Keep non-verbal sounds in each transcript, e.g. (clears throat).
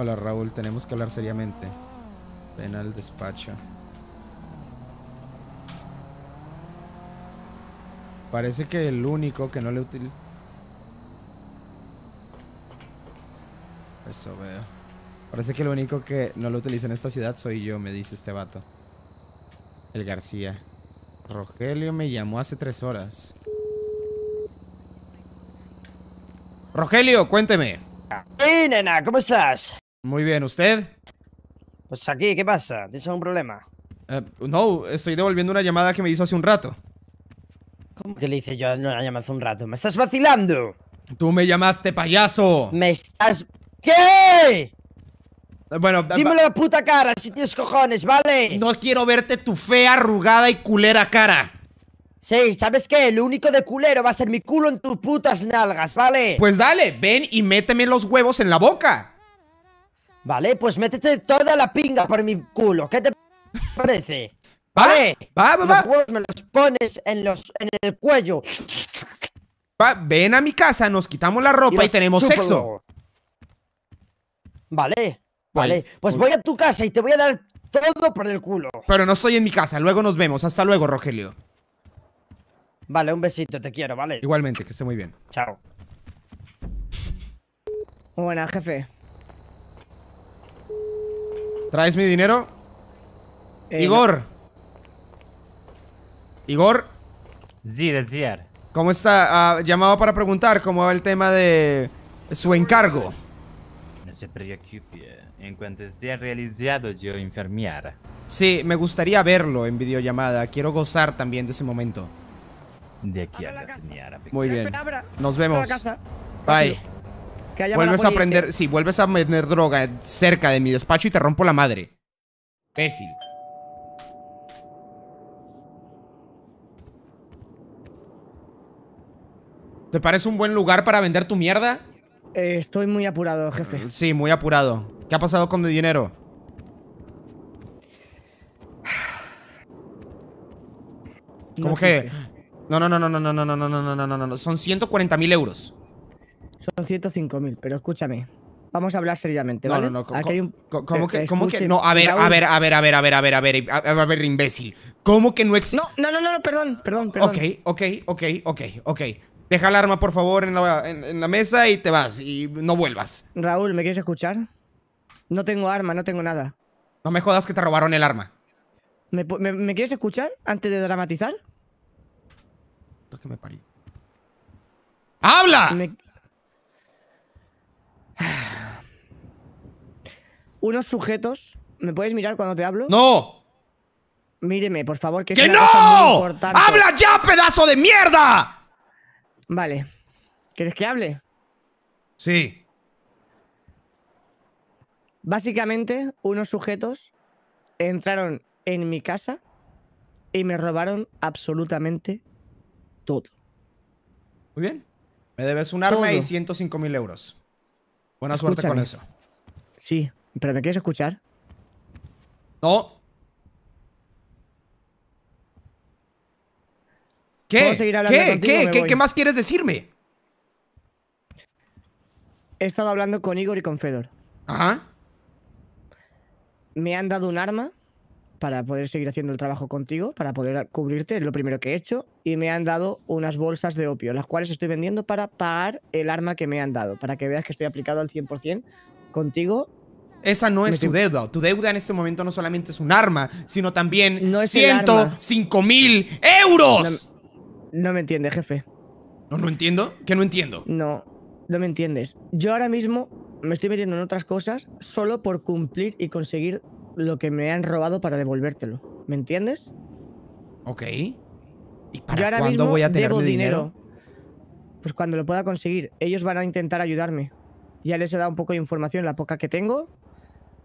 Hola Raúl, tenemos que hablar seriamente. Ven al despacho. Parece que el único que no le utiliza... Eso veo. Parece que el único que no lo utiliza en esta ciudad soy yo, me dice este vato. El García. Rogelio me llamó hace tres horas. Rogelio, cuénteme. Hey, nena, ¿cómo estás? Muy bien, ¿usted? Pues aquí, ¿qué pasa? ¿Tienes algún problema? Eh, no, estoy devolviendo una llamada que me hizo hace un rato. ¿Cómo que le hice yo una llamada hace un rato? ¡Me estás vacilando! ¡Tú me llamaste payaso! ¡Me estás... ¿Qué? Bueno... Dímelo la puta cara si tienes cojones, ¿vale? No quiero verte tu fea, arrugada y culera cara. Sí, ¿sabes qué? Lo único de culero va a ser mi culo en tus putas nalgas, ¿vale? Pues dale, ven y méteme los huevos en la boca. Vale, pues métete toda la pinga por mi culo. ¿Qué te parece? ¿Vale? Va, va, va. me los pones en, los, en el cuello. ven a mi casa, nos quitamos la ropa y, tenemos sexo. Vale, vale. Pues voy a tu casa y te voy a dar todo por el culo. Pero no estoy en mi casa. Luego nos vemos. Hasta luego, Rogelio. Vale, un besito. Te quiero, ¿vale? Igualmente, que esté muy bien. Chao. Buena, jefe. ¿Traes mi dinero? Eh, Igor. Igor. Sí, decía. ¿Cómo está? Llamaba llamado para preguntar cómo va el tema de su encargo. No se preocupe. En cuanto esté realizado, yo enfermiara. Sí, me gustaría verlo en videollamada. Quiero gozar también de ese momento. De aquí a la, señora. Muy bien. Nos vemos. Bye vuelves a aprender, sí, vuelves a vender droga cerca de mi despacho y te rompo la madre. Pésil. ¿Te parece un buen lugar para vender tu mierda? estoy muy apurado, jefe. Sí, muy apurado. ¿Qué ha pasado con mi dinero? Como que... No, no, no, no, no, no, no, no, no, no, no, no, no. Son no, mil euros. Son 105.000, pero escúchame. Vamos a hablar seriamente, No, no, no. ¿Cómo, que, ¿Cómo que? No, a ver, a ver, a ver, a ver, a ver, a ver, a ver, a ver, imbécil. ¿Cómo que no existe? No, no, no, no, perdón, perdón, perdón. Ok, ok, ok, ok, ok. Deja el arma, por favor, en la, mesa y te vas. Y no vuelvas. Raúl, ¿me quieres escuchar? No tengo arma, no tengo nada. No me jodas que te robaron el arma. ¿Me, quieres escuchar antes de dramatizar? que me parí. ¡Habla! Unos sujetos. ¿Me puedes mirar cuando te hablo? ¡No! Míreme, por favor, que. no! ¡Habla ya, pedazo de mierda! Vale. ¿Quieres que hable? Sí. Básicamente, unos sujetos entraron en mi casa y me robaron absolutamente todo. Muy bien. Me debes un arma y 105.000 euros. Buena suerte con eso. Sí, pero ¿me quieres escuchar? No. ¿Qué? ¿Qué? ¿Qué? ¿Qué más quieres decirme? He estado hablando con Igor y con Fedor. Ajá. Me han dado un arma para poder seguir haciendo el trabajo contigo, para poder cubrirte, es lo primero que he hecho, y me han dado unas bolsas de opio, las cuales estoy vendiendo para pagar el arma que me han dado, para que veas que estoy aplicado al 100% contigo esa no es tu deuda. Tu deuda en este momento no solamente es un arma, sino también ¡105.000 euros. No, me entiendes, jefe. ¿No, ¿No entiendo? ¿Qué no entiendo? No, no me entiendes. Yo ahora mismo me estoy metiendo en otras cosas solo por cumplir y conseguir lo que me han robado para devolvértelo. ¿Me entiendes? Ok. ¿Y para cuándo voy a tener dinero? Pues cuando lo pueda conseguir. Ellos van a intentar ayudarme. Ya les he dado un poco de información, la poca que tengo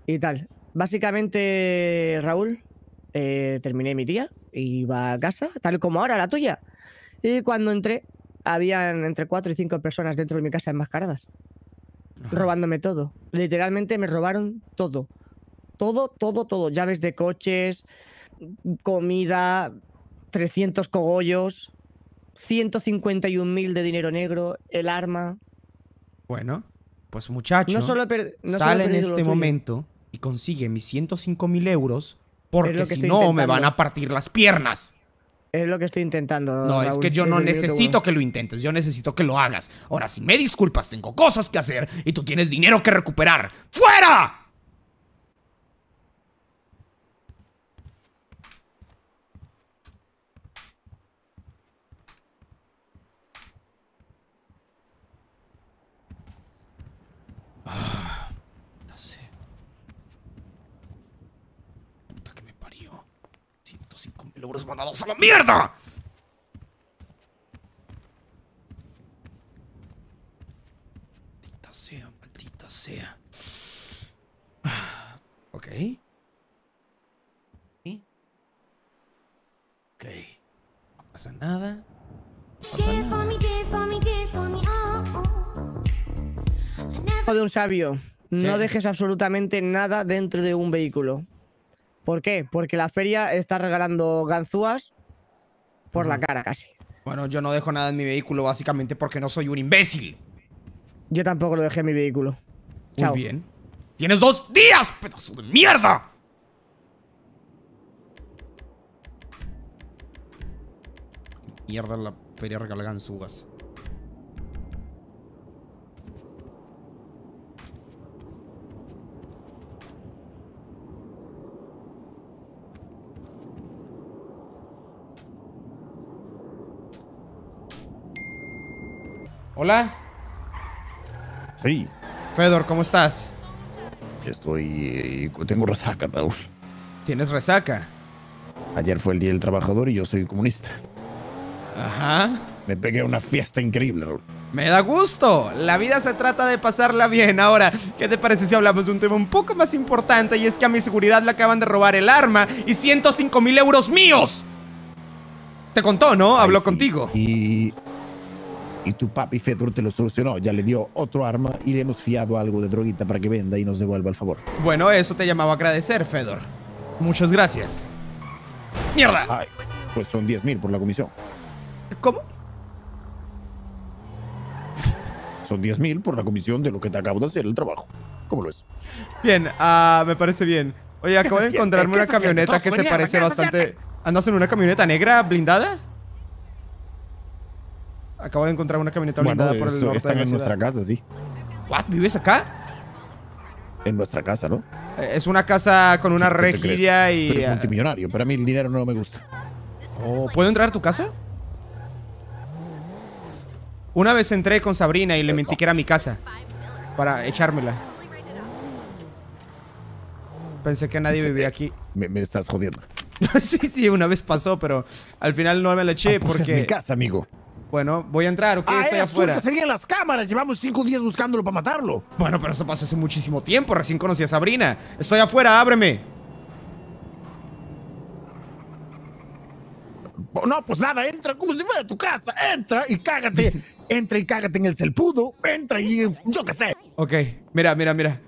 y tal. Básicamente, Raúl, eh, terminé mi día, iba a casa, tal como ahora la tuya. Y cuando entré, habían entre cuatro y cinco personas dentro de mi casa enmascaradas, robándome todo. Literalmente me robaron todo todo, todo, todo. Llaves de coches, comida, 300 cogollos, mil de dinero negro, el arma. Bueno, pues muchachos no sale en este momento y consigue mis mil euros porque si no me van a partir las piernas. Es lo que estoy intentando. No, es que yo no necesito que, lo intentes, yo necesito que lo hagas. Ahora, si me disculpas, tengo cosas que hacer y tú tienes dinero que recuperar. ¡Fuera! logros mandados a la mierda. Maldita sea, maldita sea. (sighs) Ok. ¿Y? Ok. No pasa nada. No nada. Oh, oh. De un sabio. No dejes absolutamente nada dentro de un vehículo. ¿Por qué? Porque la feria está regalando ganzúas por la cara casi. Bueno, yo no dejo nada en mi vehículo básicamente porque no soy un imbécil. Yo tampoco lo dejé en mi vehículo. Muy bien. ¡Tienes dos días, pedazo de mierda! Mierda, la feria regala ganzúas. Hola. Sí. Fedor, ¿cómo estás? Estoy. Eh, tengo resaca, Raúl. ¿Tienes resaca? Ayer fue el Día del Trabajador y yo soy comunista. Ajá. Me pegué una fiesta increíble, Raúl. Me da gusto. La vida se trata de pasarla bien. Ahora, ¿qué te parece si hablamos de un tema un poco más importante? Y es que a mi seguridad le acaban de robar el arma y 105 mil euros míos. Te contó, ¿no? Habló contigo. Y y tu papi Fedor te lo solucionó, ya le dio otro arma y le hemos fiado algo de droguita para que venda y nos devuelva el favor. Bueno, eso te llamaba a agradecer, Fedor. Muchas gracias. ¡Mierda! pues son 10.000 por la comisión. ¿Cómo? Son 10.000 por la comisión de lo que te acabo de hacer el trabajo. ¿Cómo lo es? Bien, ah, me parece bien. Oye, acabo de encontrarme una camioneta que se parece bastante... ¿Andas en una camioneta negra blindada? Acabo de encontrar una camioneta blindada por el norte están en nuestra casa, sí. ¿Vives acá? En nuestra casa, ¿no? Eh, es una casa con una rejilla y... Pero multimillonario, pero a mí el dinero no me gusta. Oh, ¿Puedo entrar a tu casa? Una vez entré con Sabrina y le mentí que era mi casa. Para echármela. Pensé que nadie vivía eh, aquí. Me, estás jodiendo. (laughs) sí, sí, una vez pasó, pero al final no me la eché ah, pues porque... es mi casa, amigo. Bueno, voy a entrar, ¿ok? Ah, Estoy afuera. afuera. Tú que seguían las cámaras. Llevamos cinco días buscándolo para matarlo. Bueno, pero eso pasó hace muchísimo tiempo. Recién conocí a Sabrina. Estoy afuera, ábreme. No, pues nada, entra como si fuera tu casa. Entra y cágate. (laughs) entra y cágate en el celpudo. Entra y yo qué sé. Ok, mira, mira, mira.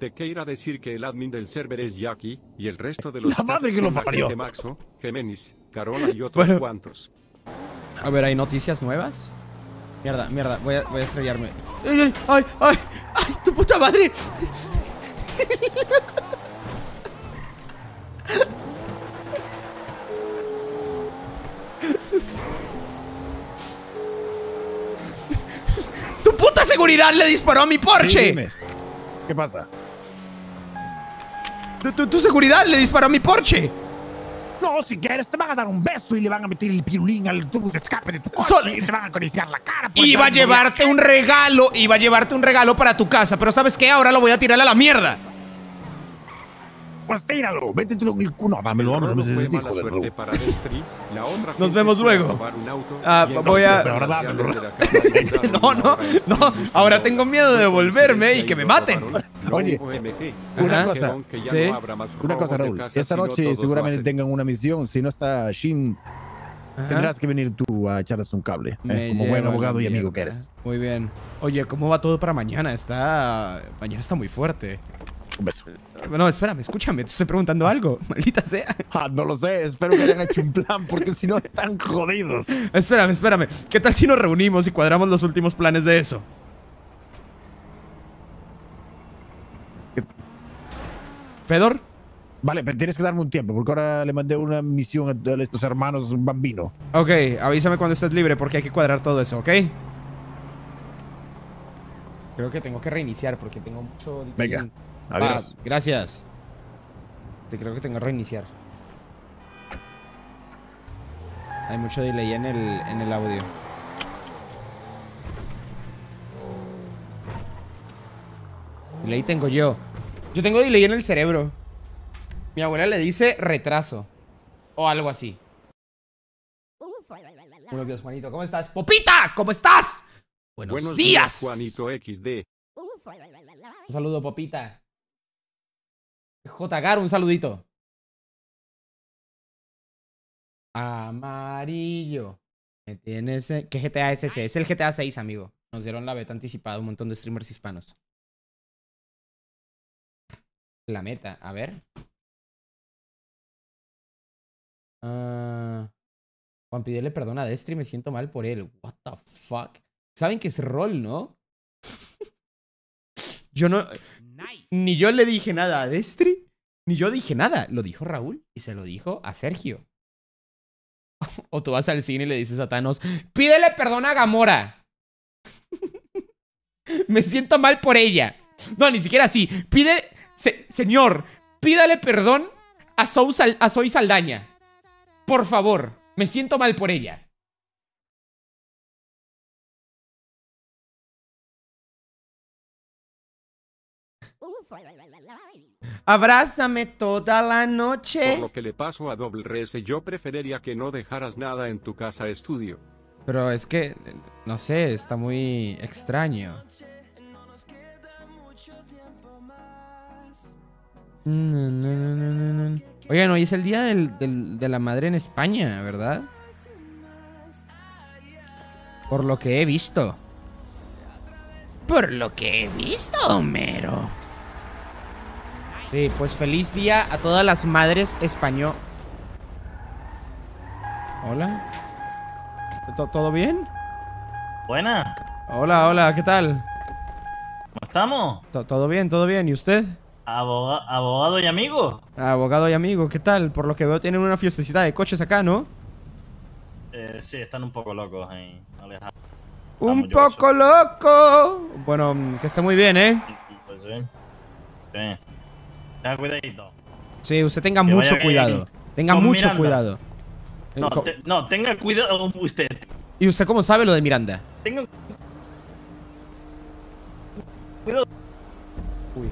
¿De Te a decir que el admin del server es Jackie y el resto de los. La madre que lo parió. Maxo, Gemenis, Carola y otros cuantos. A ver, ¿hay noticias nuevas? Mierda, mierda, voy a, estrellarme. ¡Ay, ay, ay! ¡Ay, tu puta madre! ¡Tu puta seguridad le disparó a mi Porsche! ¿Qué pasa? Tu, tu seguridad le disparó a mi Porsche. No, si quieres, te van a dar un beso y le van a meter el pirulín al tubo de escape de tu coche y te van a acariciar la cara. Pues, va a llevarte un regalo, y va a llevarte un regalo para tu casa. Pero ¿sabes qué? Ahora lo voy a tirar a la mierda. Pues tíralo, métetelo en el culo. Dámelo, hombre, no de Nos vemos luego. Ah, voy a... no, no, no. Ahora tengo miedo de volverme y que me maten. Oye, una cosa, ¿sí? una cosa, Raúl. Esta noche seguramente tengan una misión. Si no está Shin Tendrás que venir tú a echarles un cable, eh, como buen abogado y amigo ¿eh? que eres. Muy bien. Oye, ¿cómo va todo para mañana? Está mañana está muy fuerte. No, espérame, escúchame, te estoy preguntando ah. algo. (laughs) Maldita sea. Ah, no lo sé, espero que hayan hecho un plan, porque si no están jodidos. Espérame, espérame. ¿Qué tal si nos reunimos y cuadramos los últimos planes de eso? ¿Fedor? Vale, pero tienes que darme un tiempo, porque ahora le mandé una misión a estos hermanos un bambino. Ok, avísame cuando estés libre, porque hay que cuadrar todo eso, ¿ok? Creo que tengo que reiniciar, porque tengo mucho... Venga. Adiós. gracias. Te creo que tengo que reiniciar. Hay mucho delay en el, en el audio. Delay tengo yo. Yo tengo delay en el cerebro. Mi abuela le dice retraso. O algo así. Buenos días, Juanito. ¿Cómo estás? ¡Popita! ¿Cómo estás? Buenos, Buenos días. días. Juanito XD. Un saludo, Popita. JGAR, un saludito. Amarillo. Me tienes. ¿Qué GTA es ese? Es el GTA 6, amigo. Nos dieron la beta anticipada un montón de streamers hispanos. La meta, a ver. Ah, Juan, pídele perdón a Destri, me siento mal por él. What the fuck. Saben que es rol, ¿no? (laughs) Yo no. Ni yo le dije nada a Destri, ni yo dije nada. Lo dijo Raúl y se lo dijo a Sergio. (laughs) O tú vas al cine y le dices a Thanos, pídele perdón a Gamora. (laughs) Me siento mal por ella. No, ni siquiera así. Pide, señor, pídale perdón a, Soy a Zoe Saldaña. Por favor, me siento mal por ella. Abrázame toda la noche. Por lo que le paso a Doble Res, yo preferiría que no dejaras nada en tu casa estudio. Pero es que, no sé, está muy extraño. Oye, no, Oigan, hoy es el día de la madre en España, ¿verdad? Por lo que he visto. Por lo que he visto, Homero. Sí, pues feliz día a todas las madres español. Hola. ¿Todo bien? Buena. Hola, hola, ¿qué tal? ¿Cómo estamos? todo bien, todo bien. ¿Y usted? abogado y amigo. Abogado y amigo, ¿qué tal? Por lo que veo tienen una fiestecita de coches acá, ¿no? Eh, sí, están un poco locos, eh. ¡Un poco loco! Bueno, que esté muy bien, ¿eh? pues Sí. Tenga cuidadito. Sí, usted tenga mucho cuidado. Tenga mucho cuidado. No, tenga cuidado usted. ¿Y usted cómo sabe lo de Miranda? Tenga cuidado. Uy.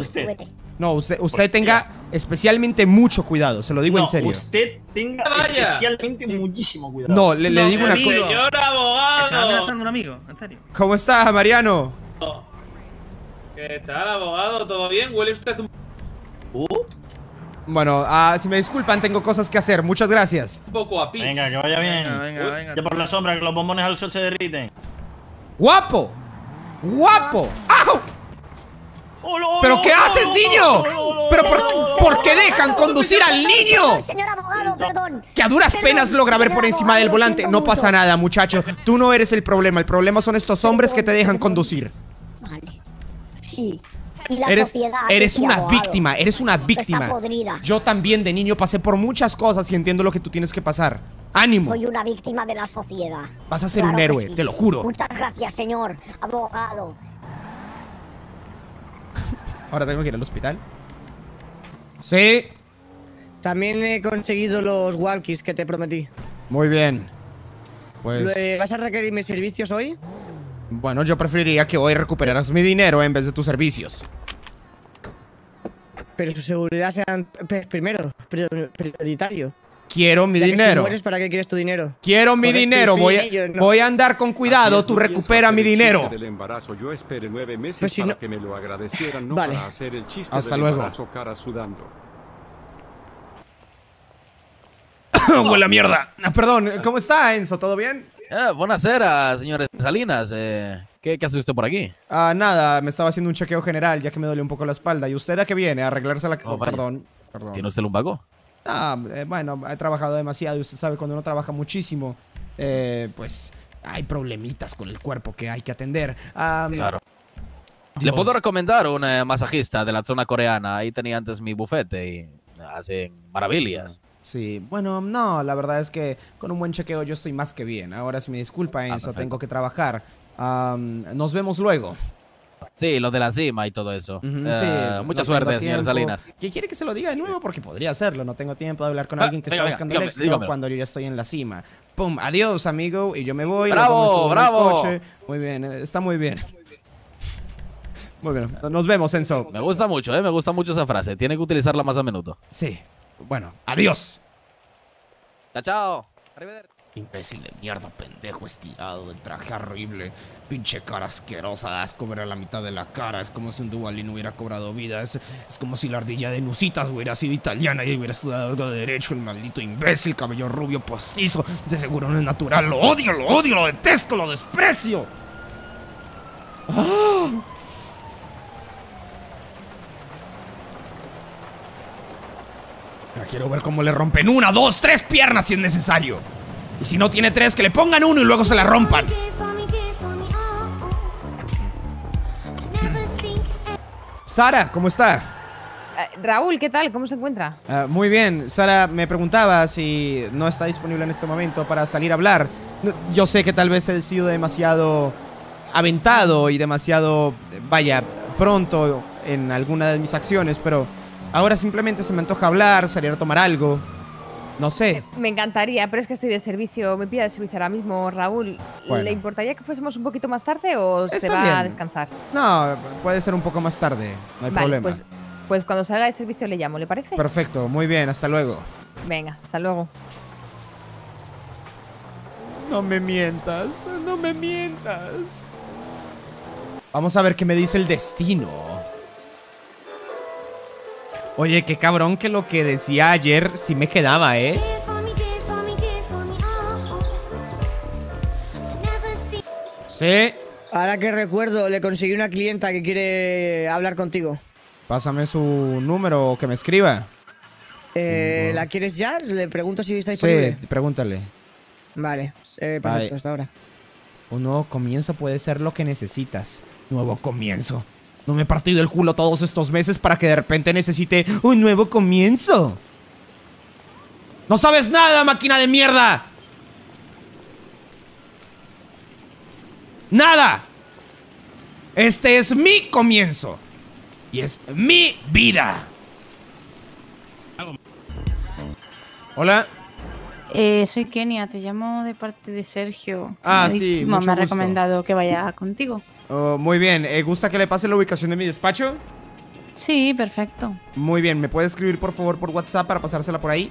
Usted. No, usted, tenga especialmente mucho cuidado, se lo digo en serio. Usted tenga especialmente muchísimo cuidado. No, le, digo una cosa. Señor abogado. un amigo, en ¿Cómo está, Mariano? ¿Qué tal, abogado? ¿Todo bien? ¿Huele usted un... ¿Uh? Bueno, ah, si me disculpan, tengo cosas que hacer. Muchas gracias. Un poco a Venga, que vaya bien. Venga, venga, Ya por la sombra, que los bombones al sol se derriten. ¡Guapo! ¡Guapo! ¡Au! ¿Pero qué haces, niño? ¿Pero por, por, qué dejan conducir al niño? Señor abogado, perdón. Que a duras penas logra ver por encima del volante. No pasa nada, muchacho. Tú no eres el problema. El problema son estos hombres que te dejan conducir eres, eres este una víctima, eres una víctima. Yo también de niño pasé por muchas cosas y entiendo lo que tú tienes que pasar. ¡Ánimo! Soy una víctima de la sociedad. Vas a ser un héroe, te lo juro. Muchas gracias, señor abogado. (laughs) Ahora tengo que ir al hospital. Sí. También he conseguido los walkies que te prometí. Muy bien. Pues... ¿Vas a requerir mis servicios hoy? Bueno, yo preferiría que hoy recuperaras mi dinero en vez de tus servicios. Pero su seguridad sea pues, primero, prioritario. Quiero mi dinero. ¿Para qué quieres tu dinero? Quiero mi este dinero. Voy a, andar con cuidado. Tú recupera mi dinero. Del embarazo. Yo esperé nueve meses pues para que me lo agradecieran, vale. Hasta luego. Embarazo, cara (coughs) mierda. Ah, perdón, ¿cómo está Enzo? ¿Todo bien? Ah, buenas eras, señores Salinas. Eh, ¿qué, hace usted por aquí? Ah, nada, me estaba haciendo un chequeo general, ya que me dolió un poco la espalda. ¿Y usted a qué viene? ¿A arreglarse la... Oh, perdón, perdón. ¿Tiene usted un Ah, eh, bueno, he trabajado demasiado y usted sabe, cuando uno trabaja muchísimo, eh, pues hay problemitas con el cuerpo que hay que atender. claro. Le puedo recomendar un masajista de la zona coreana. Ahí tenía antes mi bufete y hacen maravillas. Sí, bueno, no, la verdad es que con un buen chequeo yo estoy más que bien. Ahora sí, me disculpa, Enzo, ah, tengo que trabajar. nos vemos luego. Sí, lo de la cima y todo eso. Eh, mucha suerte, señor Salinas. quiere que se lo diga de nuevo? Porque podría hacerlo. No tengo tiempo de hablar con ah, alguien que está buscando el cuando yo ya estoy en la cima. Pum, adiós, amigo. Y yo me voy. ¡Bravo, bravo! Muy bien, eh, está muy bien. Muy bien, nos vemos, Enzo. Me gusta mucho, ¿eh? Me gusta mucho esa frase. Tiene que utilizarla más a menudo. Sí. Bueno, adiós. Chao, chao. Imbécil de mierda, pendejo estirado, de traje horrible, pinche cara asquerosa, asco ver la mitad de la cara, es como si un Duvalín hubiera cobrado vida, es, como si la ardilla de Nusitas hubiera sido italiana y hubiera estudiado algo de derecho, el maldito imbécil, cabello rubio postizo, de seguro no es natural, lo odio, lo odio, lo detesto, lo desprecio. ¡Ah! quiero ver cómo le rompen una, dos, tres piernas si es necesario. Y si no tiene tres, que le pongan uno y luego se la rompan. Sara, ¿cómo está? Eh, Raúl, ¿qué tal? ¿Cómo se encuentra? Ah, muy bien. Sara me preguntaba si no está disponible en este momento para salir a hablar. Yo sé que tal vez he sido demasiado aventado y demasiado, eh, vaya, pronto en alguna de mis acciones, pero Ahora simplemente se me antoja hablar, salir a tomar algo. No sé. Me encantaría, pero es que estoy de servicio. Me pide de servicio ahora mismo, Raúl. ¿Le importaría que fuésemos un poquito más tarde o se va a descansar? No, puede ser un poco más tarde. No hay problema. Pues, pues cuando salga de servicio le llamo, ¿le parece? Perfecto, muy bien, hasta luego. Venga, hasta luego. No me mientas, no me mientas. Vamos a ver qué me dice el destino. Oye, qué cabrón que lo que decía ayer sí me quedaba, ¿eh? Sí. Ahora que recuerdo, le conseguí una clienta que quiere hablar contigo. Pásame su número o que me escriba. Eh, ¿La quieres ya? Le pregunto si está disponible. Sí, pregúntale. Vale, eh, perfecto, hasta ahora. Un nuevo comienzo puede ser lo que necesitas. Nuevo comienzo. No me he partido el culo todos estos meses para que de repente necesite un nuevo comienzo. ¡No sabes nada, máquina de mierda! ¡Nada! Este es mi comienzo. Y es mi vida. Hola. Eh, soy Kenia, te llamo de parte de Sergio. Ah, sí. me ha recomendado que vaya contigo. Oh, muy bien, eh, ¿gusta que le pase la ubicación de mi despacho? Sí, perfecto. Muy bien, ¿me puede escribir por favor por WhatsApp para pasársela por ahí?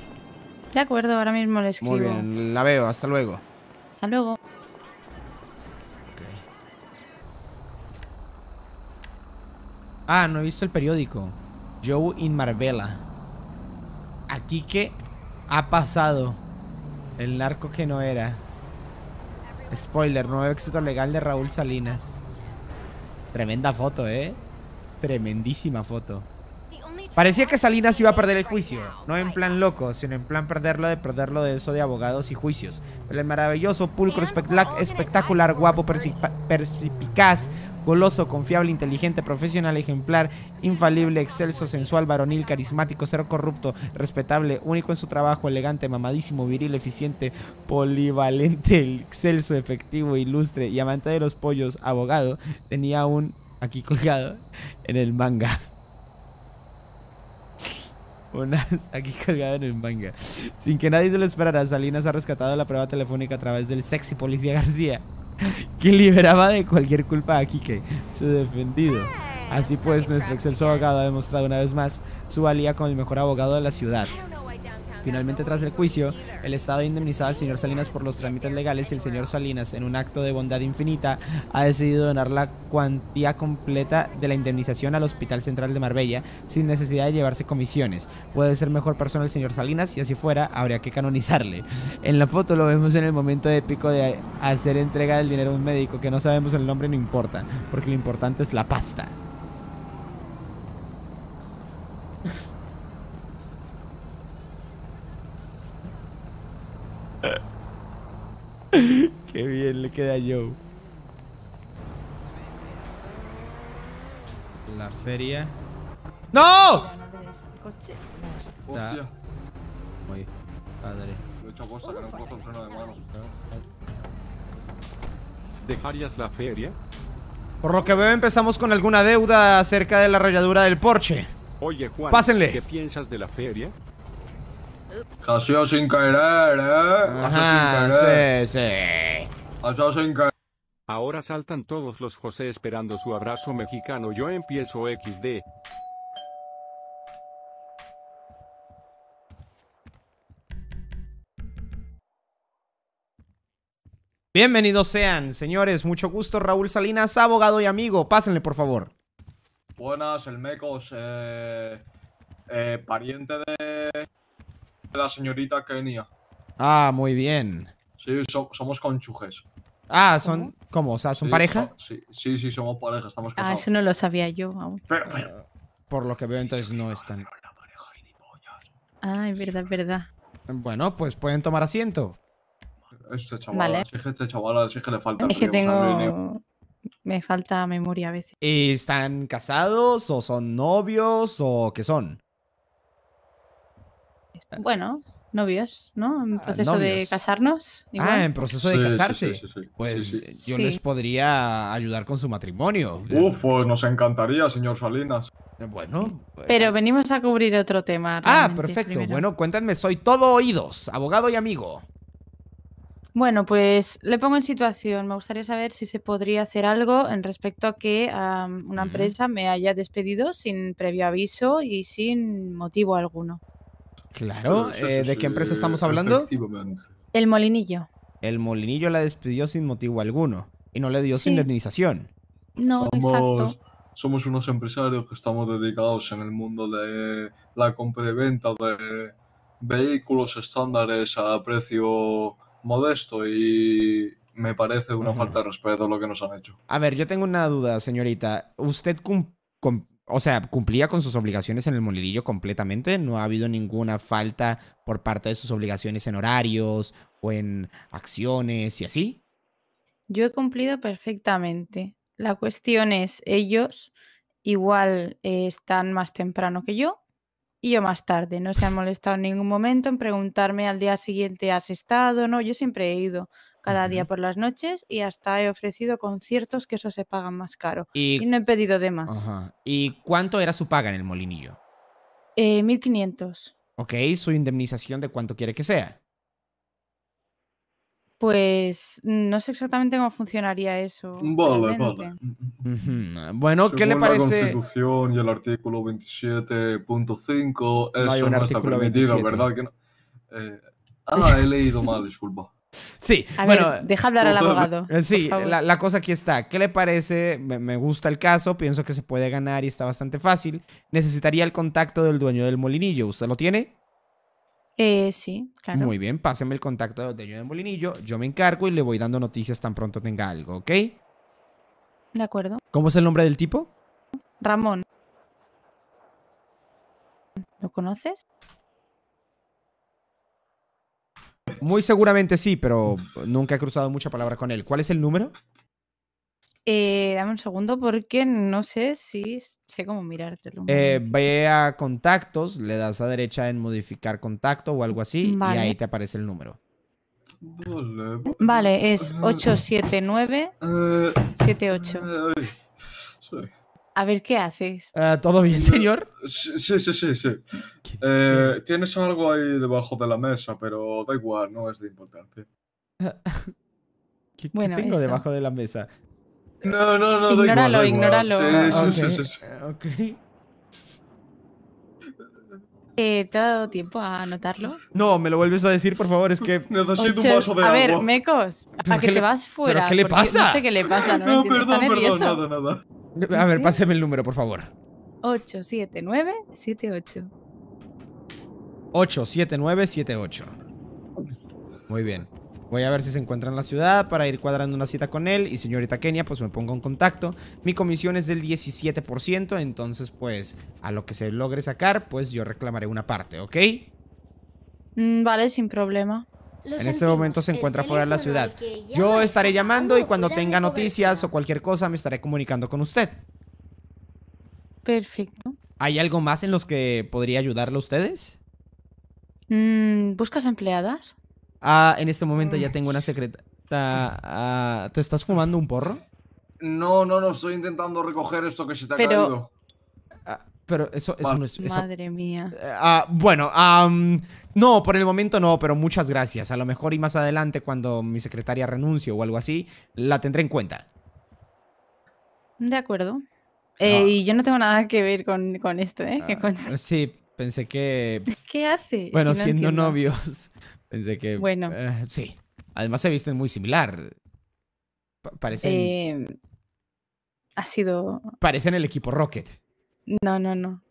De acuerdo, ahora mismo le escribo. Muy bien, la veo, hasta luego. Hasta luego. Ah, no he visto el periódico. Joe in Marbella. Aquí que ha pasado. El narco que no era. Spoiler, nuevo éxito legal de Raúl Salinas. Tremenda foto, ¿eh? Tremendísima foto. Parecía que Salinas iba a perder el juicio. No en plan loco, sino en plan perderlo de perderlo de eso de abogados y juicios. el maravilloso, pulcro, espectacular, guapo, perspicaz, goloso, confiable, inteligente, profesional, ejemplar, infalible, excelso, sensual, varonil, carismático, cero corrupto, respetable, único en su trabajo, elegante, mamadísimo, viril, eficiente, polivalente, (laughs) excelso, efectivo, ilustre y amante de los pollos, abogado, tenía un aquí colgado en el manga. (laughs) Unas aquí colgado en el manga. Sin que nadie se lo esperara, Salinas ha rescatado la prueba telefónica a través del sexy policía García. (laughs) que liberaba de cualquier culpa a Quique, su defendido. Ah, Así pues, nuestro excelso abogado ha demostrado una vez más su valía como el mejor abogado de la ciudad. Finalmente, tras el juicio, el Estado indemnizado al señor Salinas por los trámites legales y el señor Salinas, en un acto de bondad infinita, ha decidido donar la cuantía completa de la indemnización al Hospital Central de Marbella sin necesidad de llevarse comisiones. Puede ser mejor persona el señor Salinas y así fuera, habría que canonizarle. En la foto lo vemos en el momento épico de hacer entrega del dinero a un médico que no sabemos el nombre, no importa, porque lo importante es la pasta. (laughs) Qué bien le queda a Joe. La feria. ¡No! padre. ¿Dejarías la feria? Por lo que veo empezamos con alguna deuda acerca de la rayadura del Porsche. Oye, Juan, Pásenle. ¿qué piensas de la feria? Casi sin querer, ¿eh? Ajá, sí, sí. Casi sin querer. Ahora saltan todos los José esperando su abrazo mexicano. Yo empiezo XD. Bienvenidos sean, señores. Mucho gusto, Raúl Salinas, abogado y amigo. Pásenle, por favor. Buenas, el Mecos. Eh, eh, pariente de la señorita Kenia. Ah, muy bien. Sí, somos conchujes Ah, son. ¿Cómo? O sea, ¿son pareja? sí, sí, sí, somos pareja, estamos Ah, eso no lo sabía yo ah, Pero, por lo que veo, entonces no están. Ah, es verdad, es verdad. Bueno, pues pueden tomar asiento. Este chaval, vale. es que este chaval, le falta. Es que tengo. Me falta memoria a veces. ¿Y están casados o son novios o qué son? bueno, novios, ¿no? En ah, proceso de casarnos. Ah, en proceso de casarse. pues yo les podría ayudar con su matrimonio. Uf, pues nos encantaría, señor Salinas. Eh, bueno. Pues Pero venimos a cubrir otro tema. Ah, perfecto. Bueno, cuéntenme, soy todo oídos, abogado y amigo. Bueno, pues le pongo en situación. Me gustaría saber si se podría hacer algo en respecto a que una empresa me haya despedido sin previo aviso y sin motivo alguno. Claro, eh, ¿de qué empresa eh, estamos hablando? El Molinillo. El Molinillo la despidió sin motivo alguno y no le dio su indemnización. No, somos, exacto. Somos unos empresarios que estamos dedicados en el mundo de la compra y venta de vehículos estándares a precio modesto y me parece una falta de respeto lo que nos han hecho. A ver, yo tengo una duda, señorita. ¿Usted cumple? o sea, cumplía con sus obligaciones en el molinillo completamente. No ha habido ninguna falta por parte de sus obligaciones en horarios o en acciones y así. Yo he cumplido perfectamente. La cuestión es, ellos igual eh, están más temprano que yo y yo más tarde. No se han molestado en ningún momento en preguntarme al día siguiente, ¿has estado? No, yo siempre he ido cada día por las noches y hasta he ofrecido conciertos que eso se pagan más caro. Y, no he pedido de más. ¿Y cuánto era su paga en el molinillo? 1.500. Eh, ok, ¿su indemnización de cuánto quiere que sea? Pues no sé exactamente cómo funcionaría eso. Vale, vale. Bueno, ¿qué le parece? La Constitución y el artículo 27.5, eso no, artículo permitido, ¿verdad? Que eh, Ah, he leído mal, disculpa. Sí, bueno. deja hablar al abogado. Eh, sí, la, cosa aquí está. ¿Qué le parece? Me, gusta el caso, pienso que se puede ganar y está bastante fácil. Necesitaría el contacto del dueño del molinillo. ¿Usted lo tiene? Eh, sí, claro. Muy bien, pásenme el contacto del dueño del molinillo. Yo me encargo y le voy dando noticias tan pronto tenga algo, ¿ok? De acuerdo. ¿Cómo es el nombre del tipo? Ramón. ¿Lo conoces? Muy seguramente sí, pero nunca he cruzado mucha palabra con él. ¿Cuál es el número? Eh, dame un segundo porque no sé si sé cómo mirártelo. Eh, ve a contactos, le das a derecha en modificar contacto o algo así y ahí te aparece el número. Vale, es 879 78. A ver qué haces. Ah, ¿Todo bien, señor? Sí, sí, sí, sí. Eh, tienes algo ahí debajo de la mesa, pero da igual, no es de importancia. (laughs) ¿Qué, tengo debajo de la mesa? No, no, no, ignóralo, da igual. Ignóralo, ignóralo. Sí, sí, sí, Ok. Eh, eh, ¿Te ha dado tiempo a anotarlo? No, me lo vuelves a decir, por favor, es que... (laughs) Necesito un vaso de a agua. A ver, Mecos, a que te vas fuera. ¿Pero qué le pasa? No sé qué le pasa, no, no perdón, perdón, nada, nada. A ver, páseme el número, por favor. 87978. 87978. Muy bien. Voy a ver si se encuentra en la ciudad para ir cuadrando una cita con él. Y señorita Kenia, pues me pongo en contacto. Mi comisión es del 17%, entonces pues a lo que se logre sacar, pues yo reclamaré una parte, ¿ok? Mm, vale, sin problema en este momento se encuentra fuera de la ciudad. Yo estaré llamando y cuando tenga noticias o cualquier cosa me estaré comunicando con usted. Perfecto. ¿Hay algo más en los que podría ayudarle a ustedes? Mm, ¿Buscas empleadas? Ah, en este momento ya tengo una secreta. Ah, ¿Te estás fumando un porro? No, no, no, estoy intentando recoger esto que se te ha caído. Ah, pero eso, no es. Madre mía. Ah, bueno, ah... No, por el momento no, pero muchas gracias. A lo mejor y más adelante cuando mi secretaria renuncie o algo así, la tendré en cuenta. De acuerdo. Ah. Eh, y yo no tengo nada que ver con, con esto, ¿eh? Ah, (laughs) sí, pensé que... ¿Qué hace? Bueno, siendo novios, (laughs) pensé que... Bueno. Eh, sí. Además se visten muy similar. Parece. Eh, ha sido... Parecen el equipo Rocket. No, no, no.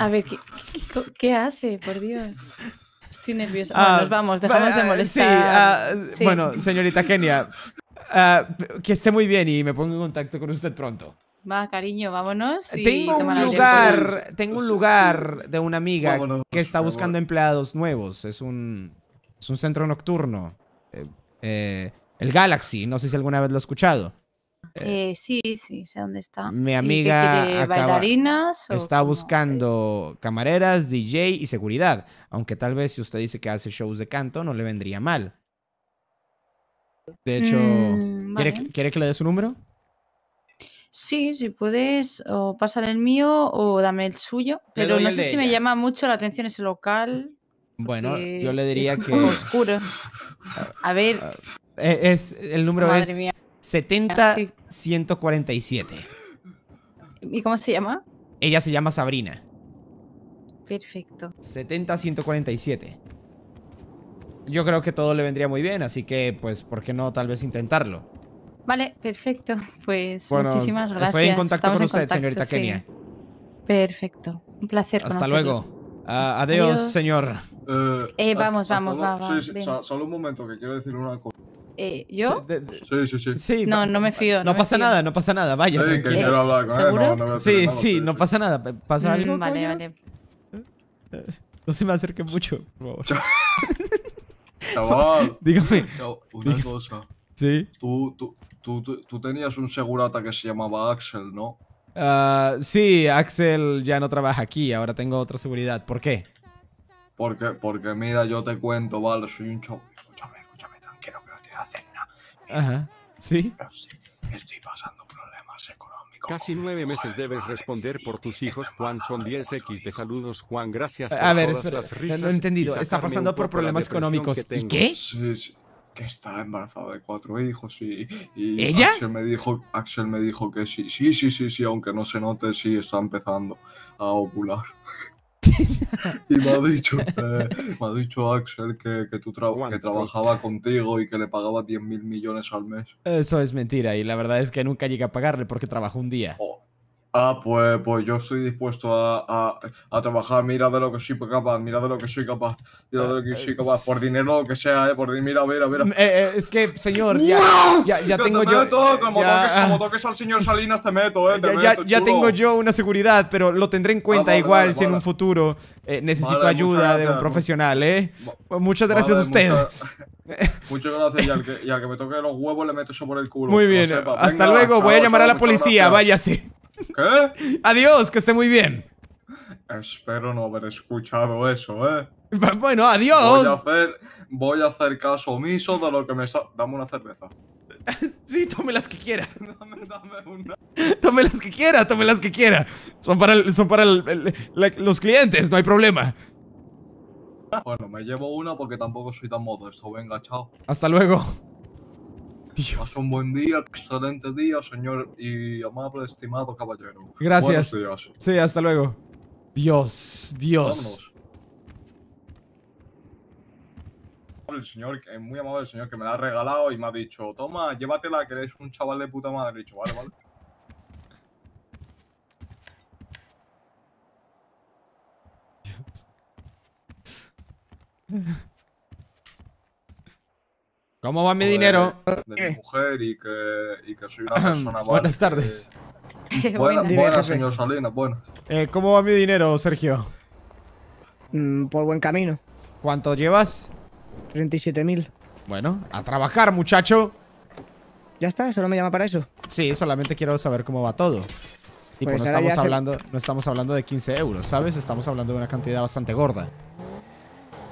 A ver, ¿qué, hace? Por Dios. Estoy nerviosa. Bueno, ah, nos vamos, dejamos de ah, molestar. Ah, sí, Bueno, señorita Kenia, que esté muy bien y me pongo en contacto con usted pronto. Va, cariño, vámonos. tengo un lugar, tengo un lugar de una amiga que está buscando empleados nuevos. Es un, un centro nocturno. Eh, eh, el Galaxy, no sé si alguna vez lo he escuchado. Eh, eh, sí, sí, sé dónde está. Mi amiga está buscando camareras, DJ y seguridad. Aunque tal vez si usted dice que hace shows de canto, no le vendría mal. De hecho, mm, ¿quiere, que le dé su número? Sí, si puedes, o pasar el mío o dame el suyo. Pero no sé si me llama mucho la atención ese local. Bueno, yo le diría que. Oscuro. (laughs) A ver. Eh, es, el número Madre 70-147. ¿Y cómo se llama? Ella se llama Sabrina. Perfecto. 70-147. Yo creo que todo le vendría muy bien, así que, pues, ¿por qué no tal vez intentarlo? Vale, perfecto. Pues muchísimas gracias. Estoy en contacto con usted, señorita Kenia. Perfecto. Un placer. Hasta luego. adiós, señor. Eh, eh, vamos, vamos, vamos. solo un momento que quiero decir una cosa. Eh, ¿Yo? Sí, sí, sí. no, no me fío. No, pasa nada, no pasa nada. Vaya, sí, sí, sí, no pasa nada. ¿Pasa mm, algo? Vale, No se me acerque mucho, Chaval. (laughs) Dígame. una cosa. Sí. Tú, tenías un segurata que se llamaba Axel, ¿no? Ah, sí, Axel ya no trabaja aquí, ahora tengo otra seguridad. ¿Por qué? Porque, mira, yo te cuento, vale, soy un, Ajá. ¿Sí? Estoy pasando problemas económicos. Casi nueve meses debes responder por tus este hijos. Juan son 10x de saludos. Juan, gracias. a ver, espera, no he entendido. Está pasando por problemas económicos. ¿Y qué? Sí, sí, que está embarazada de cuatro hijos y, ¿Ella? Axel me dijo Axel me dijo que sí sí sí sí sí aunque no se note sí está empezando a ovular (laughs) y me ha dicho, (laughs) eh, me ha dicho Axel que, tú trabajaba contigo y que le pagaba 10 mil millones al mes. Eso es mentira y la verdad es que nunca llegué a pagarle porque trabajó un día. Oh, Ah, pues, pues, yo estoy dispuesto a, a, a, trabajar. Mira de lo que soy capaz, mira de lo que soy capaz, mira de lo que soy capaz. Por dinero lo que sea, eh, por mira, mira, mira. Mm, eh, eh, es que, señor, ya, ya, tengo yo. Eh, como, toques, al señor Salinas, te meto, eh. Te ya, ya, tengo yo una seguridad, pero lo tendré en cuenta ah, igual si en un futuro necesito ayuda de un profesional, eh. Muchas gracias a usted. Muchas, (laughs) gracias, y al, que, me toque los huevos le meto eso por el culo. Muy bien, hasta luego. Voy a llamar a la policía, váyase. ¿Qué? Adiós, que esté muy bien. Espero no haber escuchado eso, ¿eh? Bueno, adiós. Voy a hacer, caso omiso de lo que me está... Dame una cerveza. (laughs) sí, tome las que quiera. (laughs) dame, dame una. Tome las que quiera, tome las que quiera. Son para, son para los clientes, no hay problema. Bueno, me llevo una porque tampoco soy tan modesto. Venga, chao. Hasta luego. Dios. un buen día, excelente día, señor y amable, estimado caballero. Gracias. Sí, hasta luego. Dios, Dios. El señor, es muy amable el señor que me la ha regalado y me ha dicho, toma, llévatela, que eres un chaval de puta madre. dicho, vale, vale. (laughs) ¿Cómo va mi dinero? y que, soy una (coughs) persona Buenas tardes. (laughs) buenas, señor Salinas, buenas. Eh, ¿Cómo va mi dinero, Sergio? Mm, por buen camino. ¿Cuánto llevas? 37.000. Bueno, a trabajar, muchacho. Ya está, solo me llama para eso. Sí, solamente quiero saber cómo va todo. Tipo, pues estamos hablando, no estamos hablando de 15 euros, ¿sabes? Estamos hablando de una cantidad bastante gorda.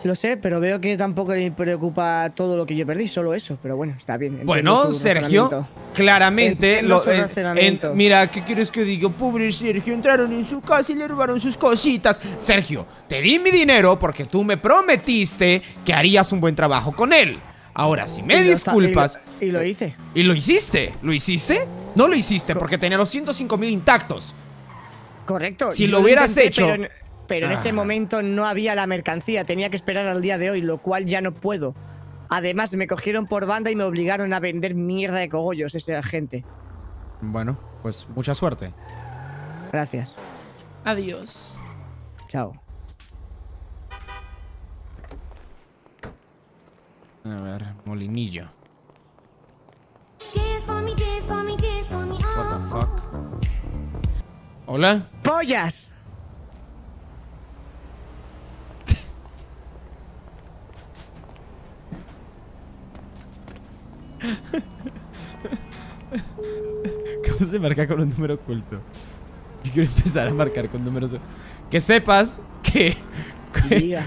Lo sé, pero veo que tampoco le preocupa todo lo que yo perdí, solo eso, pero bueno, está bien. Bueno, Sergio, claramente... Lo, eh, mira, ¿qué quieres que diga? Pobre Sergio, entraron en su casa y le robaron sus cositas. Sergio, te di mi dinero porque tú me prometiste que harías un buen trabajo con él. Ahora, si me disculpas... y, lo, eh, hice. ¿Y lo hiciste? ¿Lo hiciste? No lo hiciste porque tenía los 105 mil intactos. Correcto. Si lo hubieras hecho pero en ese ah. momento no había la mercancía, tenía que esperar al día de hoy, lo cual ya no puedo. Además, me cogieron por banda y me obligaron a vender mierda de cogollos ese agente. Bueno, pues mucha suerte. Gracias. Adiós. Chao. A ver, molinillo. What the oh. fuck? ¿Hola? ¡Pollas! (laughs) ¿Cómo se marca con un número oculto? Yo quiero empezar a marcar con números Que sepas que,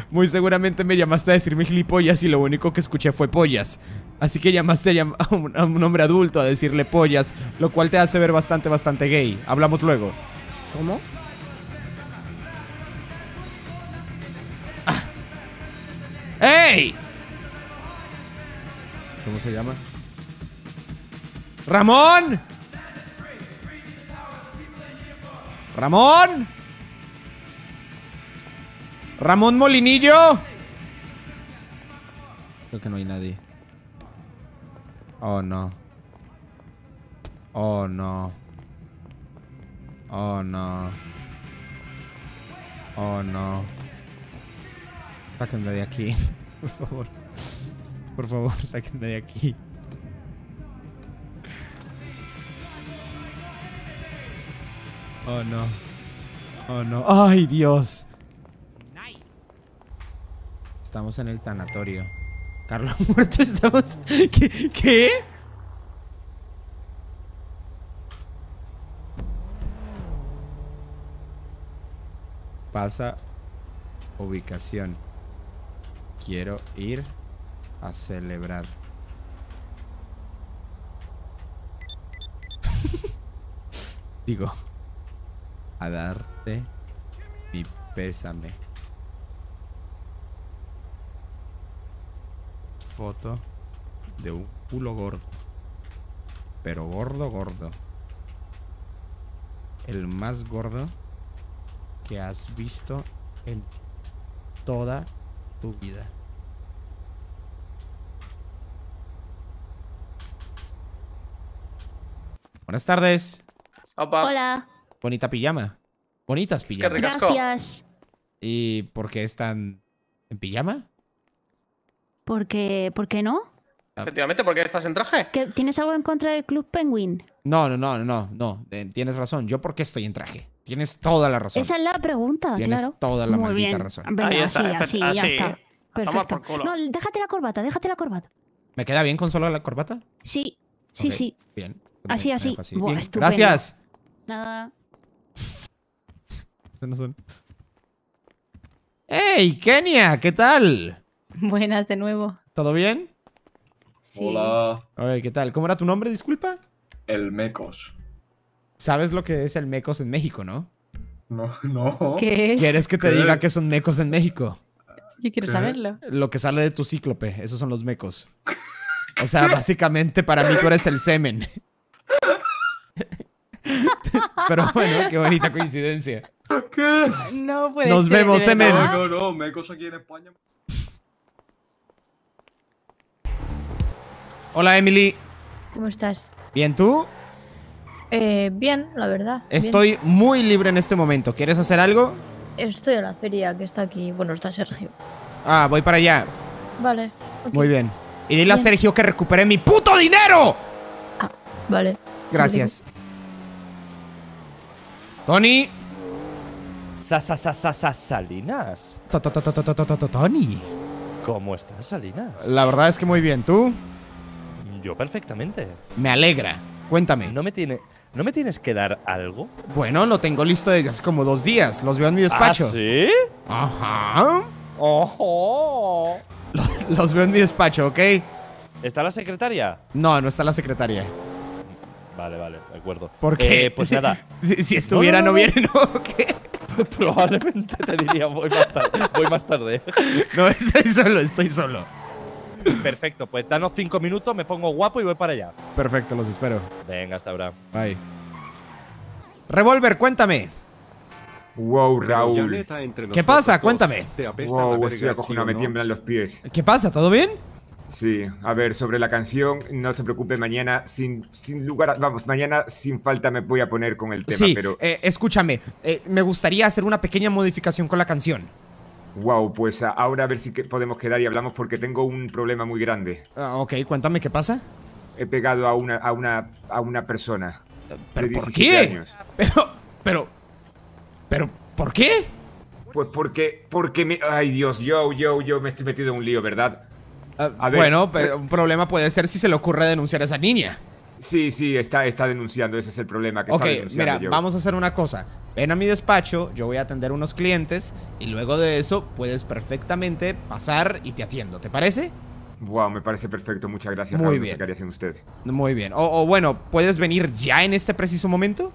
muy seguramente me llamaste a decirme gilipollas y lo único que escuché fue pollas. Así que llamaste (laughs) a un, a un hombre adulto a decirle pollas, lo cual te hace ver bastante, bastante gay. Hablamos luego. ¿Cómo? ¡Ah! ¡Ey! ¿Cómo se llama? Ramón. Ramón. Ramón Molinillo. Creo que no hay nadie. Oh, no. Oh, no. Oh, no. Oh, no. Sáquenme de aquí. (laughs) Por favor. Por favor, sáquenme de aquí. Oh no. Oh no. ¡Ay, Dios! Estamos en el tanatorio. Carlos (laughs) muerto, estamos. (laughs) ¿Qué? ¿Qué? Pasa ubicación. Quiero ir a celebrar. (laughs) Digo a darte mi pésame. Foto de un culo gordo. Pero gordo, gordo. El más gordo que has visto en toda tu vida. Buenas tardes. Hola. Bonita pijama. Bonitas pijamas. Gracias. ¿Y por qué están en pijama? Porque, ¿por qué no? Ah. Efectivamente, ¿por qué estás en traje? ¿Que ¿Tienes algo en contra del Club Penguin? No, no, no, no, no. tienes razón. ¿Yo por qué estoy en traje? Tienes toda la razón. Esa es la pregunta, Tienes toda la maldita razón. Venga, así, así, ya está. Perfecto. No, déjate la corbata, déjate la corbata. ¿Me queda bien con solo la corbata? Sí, sí, sí. Bien. Así, así. Gracias. Nada. No ¡Hey, Kenia! ¿Qué tal? Buenas de nuevo. ¿Todo bien? Hola. ¿qué tal? ¿Cómo era tu nombre, disculpa? El Mecos. ¿Sabes lo que es el Mecos en México, no? No, no. ¿Qué ¿Quieres que te diga qué son mecos en México? Yo quiero saberlo. Lo que sale de tu cíclope, esos son los mecos. (laughs) O sea, básicamente para mí tú eres el semen. Pero (laughs) bueno, qué bonita coincidencia. ¿Qué? No puede Nos vemos, Emen. No, no, no, me coso aquí en España. Hola, Emily. ¿Cómo estás? ¿Bien tú? Eh, bien, la verdad. Estoy muy libre en este momento. ¿Quieres hacer algo? Estoy en la feria que está aquí. Bueno, está Sergio. Ah, voy para allá. Vale. Muy bien. Y dile a Sergio que recuperé mi puto dinero. Ah, vale. Gracias. Tony. Salinas. Tony. ¿Cómo estás, Salinas? La verdad es que muy bien. ¿Tú? Yo perfectamente. Me alegra. Cuéntame. No me ¿No me tienes que dar algo? Bueno, lo tengo listo desde hace como dos días. Los veo en mi despacho. ¿Ah, sí? Ajá. Los, los veo en mi despacho, ¿ok? ¿Está la secretaria? No, no está la secretaria. Vale, vale, de acuerdo. ¿Por qué? Eh, pues (laughs) nada. Si, estuviera no, viene, ¿no? (laughs) ¿Qué? (laughs) Probablemente te diría voy más tarde. voy más tarde. no, estoy solo, estoy solo. Perfecto, pues danos cinco minutos, me pongo guapo y voy para allá. Perfecto, los espero. Venga, hasta ahora. Bye. Revolver, cuéntame. Wow, Raúl. ¿Qué pasa? Cuéntame. Wow, me tiemblan los pies. ¿Qué pasa? ¿Todo bien? Sí, a ver, sobre la canción, no se preocupe, mañana sin, sin lugar, vamos, mañana sin falta me voy a poner con el tema, pero... Eh, escúchame, eh, me gustaría hacer una pequeña modificación con la canción. Wow, pues ahora a ver si podemos quedar y hablamos porque tengo un problema muy grande. Ah, ok, cuéntame qué pasa. He pegado a una, a una, a una persona. ¿Pero por qué? Pero, pero, pero, ¿por qué? Pues porque, porque me... Ay Dios, yo, yo, yo me estoy metido en un lío, ¿verdad? Ah, bueno, un problema puede ser si se le ocurre denunciar a esa niña. Sí, sí, está, está denunciando, ese es el problema. Que ok, mira, vamos a hacer una cosa. Ven a mi despacho, yo voy a atender unos clientes y luego de eso puedes perfectamente pasar y te atiendo, ¿te parece? Wow, me parece perfecto, muchas gracias. Muy bien. sin usted? Muy bien. O, o, bueno, ¿puedes venir ya en este preciso momento?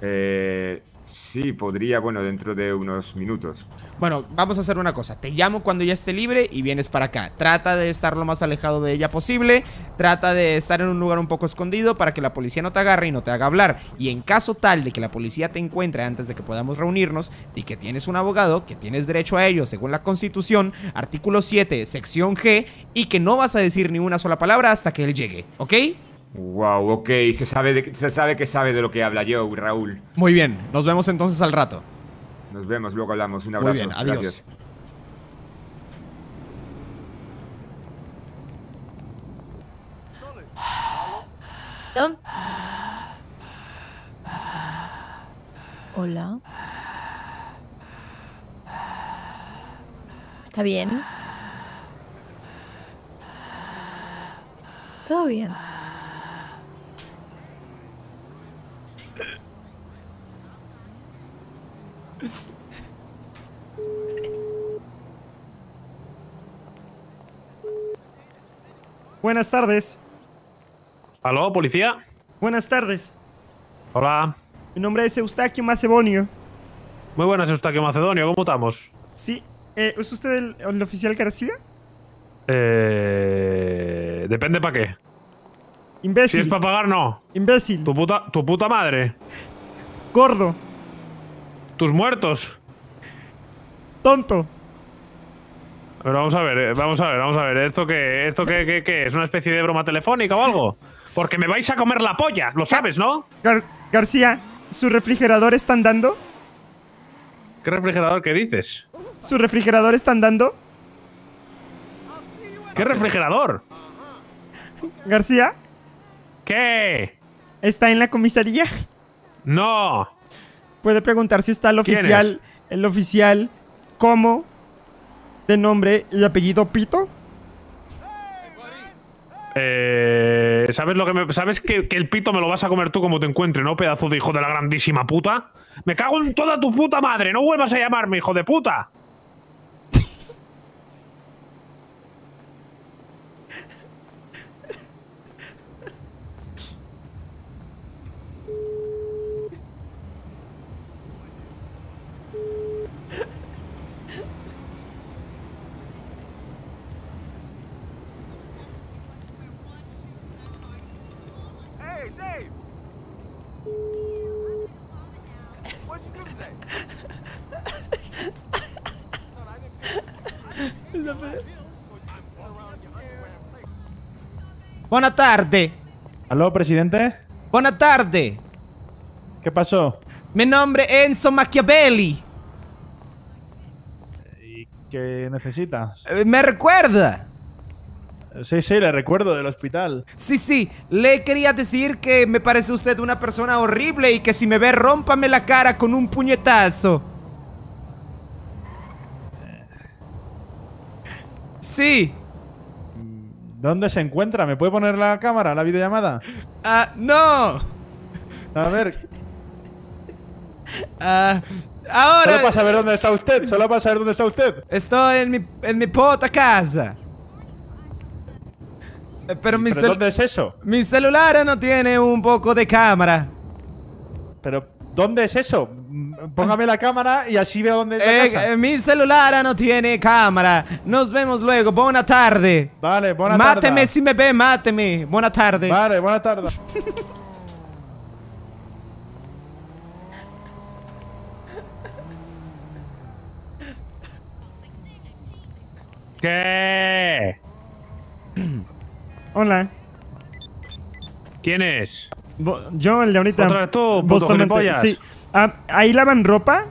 Eh, Sí, podría, bueno, dentro de unos minutos. Bueno, vamos a hacer una cosa. Te llamo cuando ya esté libre y vienes para acá. Trata de estar lo más alejado de ella posible. Trata de estar en un lugar un poco escondido para que la policía no te agarre y no te haga hablar. Y en caso tal de que la policía te encuentre antes de que podamos reunirnos y que tienes un abogado, que tienes derecho a ello según la Constitución, artículo 7, sección G, y que no vas a decir ni una sola palabra hasta que él llegue, ¿ok? Wow, ok, se sabe, se sabe que sabe de lo que habla yo, Raúl. Muy bien, nos vemos entonces al rato. Nos vemos, luego hablamos. Un abrazo. Muy bien, adiós. Hola. ¿Está bien? Todo bien. Buenas tardes. ¿Aló, policía? Buenas tardes. Hola. Mi nombre es Eustaquio Macedonio. Muy buenas, Eustaquio Macedonio. ¿Cómo estamos? Sí. Eh, ¿Es usted el, oficial García? Eh, depende para qué. Imbécil. Si es para pagar, no. Imbécil. Tu tu puta madre. Gordo tus muertos. Tonto. Pero vamos a ver, eh, vamos a ver, vamos a ver. ¿Esto qué, esto es? ¿Una especie de broma telefónica o algo? Porque me vais a comer la polla, lo sabes, ¿no? García, ¿su refrigerador está dando? ¿Qué refrigerador qué dices? ¿Su refrigerador está dando? ¿Qué refrigerador? García. ¿Qué? ¿Está en la comisaría? No puede preguntar si está el oficial, el oficial como de nombre y apellido Pito. Eh, ¿Sabes lo que sabes que, que, el pito me lo vas a comer tú como te encuentre, ¿no? Pedazo de hijo de la grandísima puta. Me cago en toda tu puta madre. No vuelvas a llamarme, hijo de puta. Buenas tardes. ¿Aló, presidente? Buenas tardes. ¿Qué pasó? Mi nombre Enzo Machiavelli. ¿Y qué necesitas? Eh, ¿Me recuerda? Eh, sí, sí, le recuerdo del hospital. Sí, sí, le quería decir que me parece usted una persona horrible y que si me ve, rómpame la cara con un puñetazo. Eh. Sí. ¿Dónde se encuentra? ¿Me puede poner la cámara, la videollamada? ¡Ah, no! A ver. Ah, ahora. Solo para saber dónde está usted, solo para saber dónde está usted. Estoy en mi, en mi puta casa. Eh, pero, ¿Pero ¿Dónde es eso? Mi celular no tiene un poco de cámara. Pero, ¿dónde es eso? Póngame la cámara y así veo dónde está. Eh, eh, mi celular ah, no tiene cámara. Nos vemos luego. Buena tarde. Vale, buena tarde. Máteme si me ve, máteme. Buena tarde. Vale, buena tarde. ¿Qué? Hola. ¿Quién es? yo, el de ahorita. ¿Otra vez tú, Sí, Ah, ¿Ahí lavan ropa?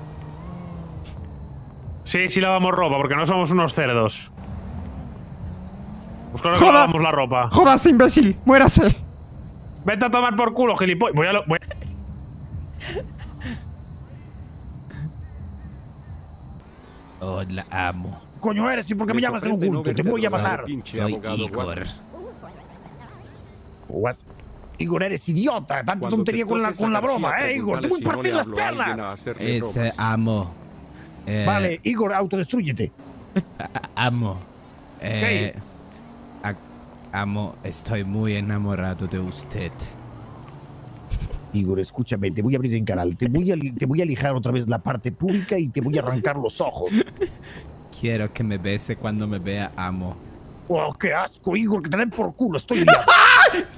Sí, sí lavamos ropa, porque no somos unos cerdos. Pues lavamos la ropa. ¡Jodas, imbécil! ¡Muérase! Vete a tomar por culo, gilipollas. Voy a lo. Oh, la amo. Coño eres, ¿y por qué me, llamas en un culto? te voy a matar. Soy Igor. What? Igor, eres idiota. Tanta tontería con la, con la broma, ¿eh, Igor? Te voy a partir las piernas. Es amo. Eh, vale, Igor, autodestruyete. Amo. Eh, amo, estoy muy enamorado de usted. Igor, escúchame, te voy a abrir en canal. Te voy, a, lijar otra vez la parte pública y te voy a arrancar los ojos. Quiero que me bese cuando me vea, amo. ¡Oh, qué asco, Igor! ¡Que te den por culo! ¡Estoy liado! (laughs)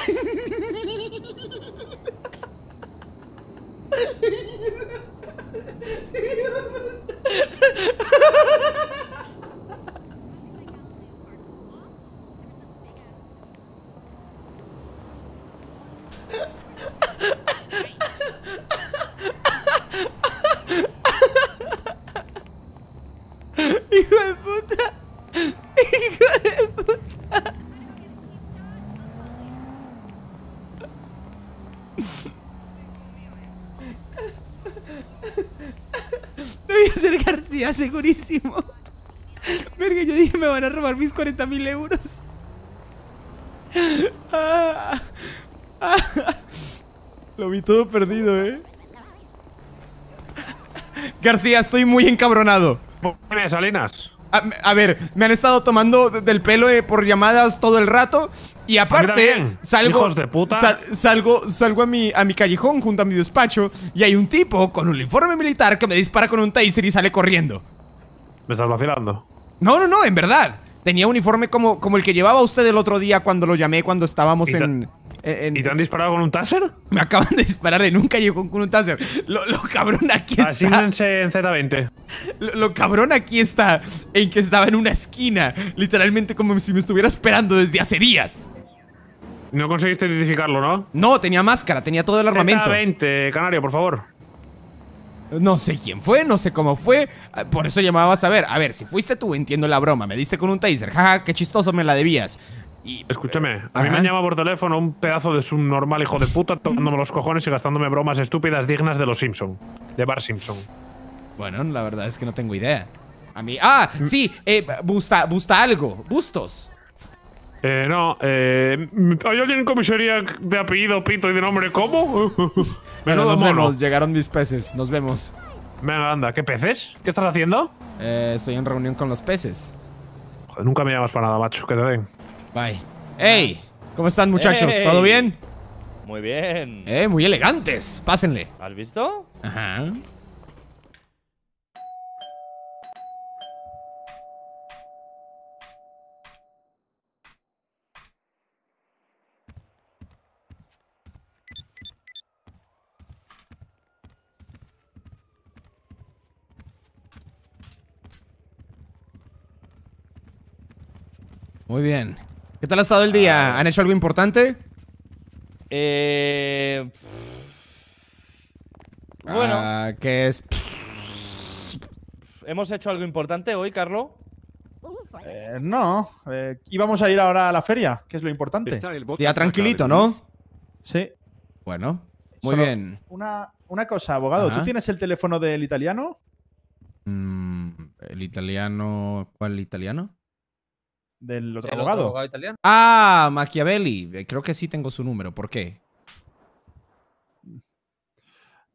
Ha ha ha ha! Debía ser García, segurísimo. Verga, yo dije, me van a robar mis 40 mil euros. lo vi todo perdido, ¿eh? García, estoy muy encabronado. Salinas. A, ver, me han estado tomando del pelo eh, por llamadas todo el rato. Y aparte, salgo, salgo, salgo a mi, a mi callejón junto a mi despacho y hay un tipo con un uniforme militar que me dispara con un taser y sale corriendo. ¿Me estás vacilando? No, no, no, en verdad. Tenía uniforme como, como el que llevaba usted el otro día cuando lo llamé cuando estábamos eh, en, ¿Y te han disparado con un taser? (laughs) Me acaban de disparar y nunca llegó con un taser. Lo, cabrón aquí Así ah, está. en Z20. Lo, lo, cabrón aquí está en que estaba en una esquina. Literalmente como si me estuviera esperando desde hace días. No conseguiste identificarlo, ¿no? No, tenía máscara, tenía todo el armamento. Z20, Canario, por favor. No sé quién fue, no sé cómo fue. Ah, por eso llamabas a ver. A ver, si fuiste tú, entiendo la broma. Me diste con un taser. Jaja, qué chistoso me la debías. Y, Escúchame, a mí me me llama por teléfono un pedazo de normal hijo de puta tocándome los cojones y gastándome bromas estúpidas dignas de los Simpson. De Bar Simpson. Bueno, la verdad es que no tengo idea. A mí. ¡Ah! Mm. Sí, eh, busta algo. Bustos. Eh, no, eh, ¿hay alguien en comisaría de apellido Pito y de nombre cómo? (laughs) Menos nos llegaron mis peces, nos vemos. Venga, anda, ¿qué peces? ¿Qué estás haciendo? Eh, estoy en reunión con los peces. nunca me llamas para nada, macho, que te den. Bye. ¡Ey! ¿Cómo están, muchachos? ¿Todo bien? Muy bien. Eh, muy elegantes. Pásenle. ¿Has visto? Ajá. Muy bien. ¿Qué tal ha estado el día? Ah. ¿Han hecho algo importante? Eh... Bueno. Ah, ¿Qué es? ¿Hemos hecho algo importante hoy, Carlo? Eh, no. Eh, íbamos a ir ahora a la feria, que es lo importante. Día tranquilito, ¿no? Sí. Bueno, muy bien. Una, una, cosa, abogado. ¿Tú tienes el teléfono del italiano? Mm, ¿El italiano? ¿Cuál italiano? del otro, abogado. italiano. Ah, Machiavelli. Eh, creo que sí tengo su número. ¿Por qué?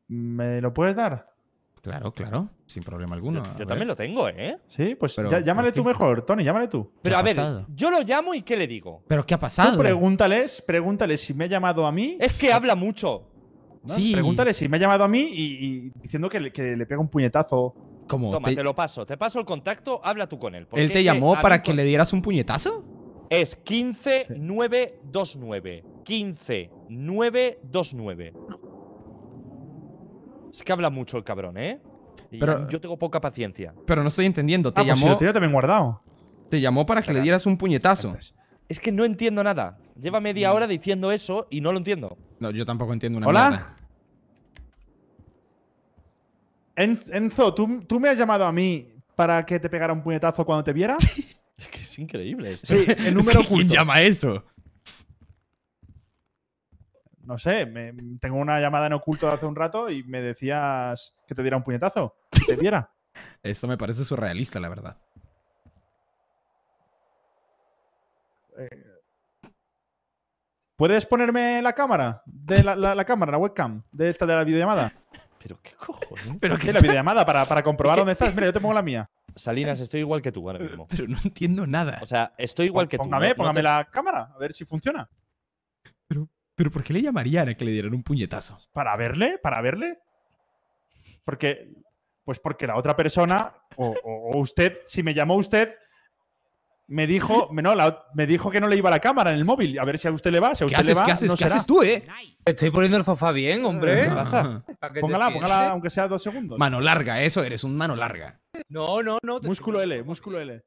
¿Me lo puedes dar? Claro, claro, sin problema alguno. Yo, también lo tengo, ¿eh? Sí, pues llámale tú mejor, Tony, llámale tú. Pero a ver, yo lo llamo y ¿qué le digo? ¿Pero qué ha pasado? pregúntales, pregúntales si me ha llamado a mí. Es que habla mucho. Sí. si me ha llamado a mí y, diciendo que le, que le pega un puñetazo Toma, te... lo paso. Te paso el contacto, habla tú con él. ¿Él te llamó para que le dieras un puñetazo? Es 15929. 15929. Es que habla mucho el cabrón, ¿eh? yo tengo poca paciencia. Pero no estoy entendiendo. Te ah, pues llamó. también guardado. Te llamó para que le dieras un puñetazo. Es que no entiendo nada. Lleva media mm. hora diciendo eso y no lo entiendo. No, yo tampoco entiendo una ¿Hola? Enzo, ¿tú, me has llamado a mí para que te pegara un puñetazo cuando te viera? (laughs) es que es increíble el (laughs) número llama eso? No sé, tengo una llamada en oculto hace un rato y me decías que te diera un puñetazo, que te viera. (laughs) Esto me parece surrealista, la verdad. Eh, ¿Puedes ponerme la cámara? De la cámara, la webcam, de esta de la videollamada. Pero qué cojones. (laughs) Pero es la videollamada para, para comprobar (laughs) dónde estás. Mira, yo te pongo la mía. Salinas, estoy igual que tú ahora mismo. (laughs) Pero no entiendo nada. O sea, estoy igual que póngame, tú. Póngame, póngame la cámara, a ver si funciona. Pero, pero ¿por qué le llamaría a que le dieran un puñetazo? ¿Para verle? ¿Para verle? Porque. Pues porque la otra persona, o, o, o usted, si me llamó usted, me dijo, no, me dijo que no le iba la cámara en el móvil. A ver si a usted le va, si usted ¿Qué haces, le ¿Qué haces, ¿qué haces tú, eh? Estoy poniendo el sofá bien, hombre. Eh. póngala, póngala, aunque sea dos segundos. Mano larga, eso eres, un mano larga. No, no, no. Músculo L, músculo L.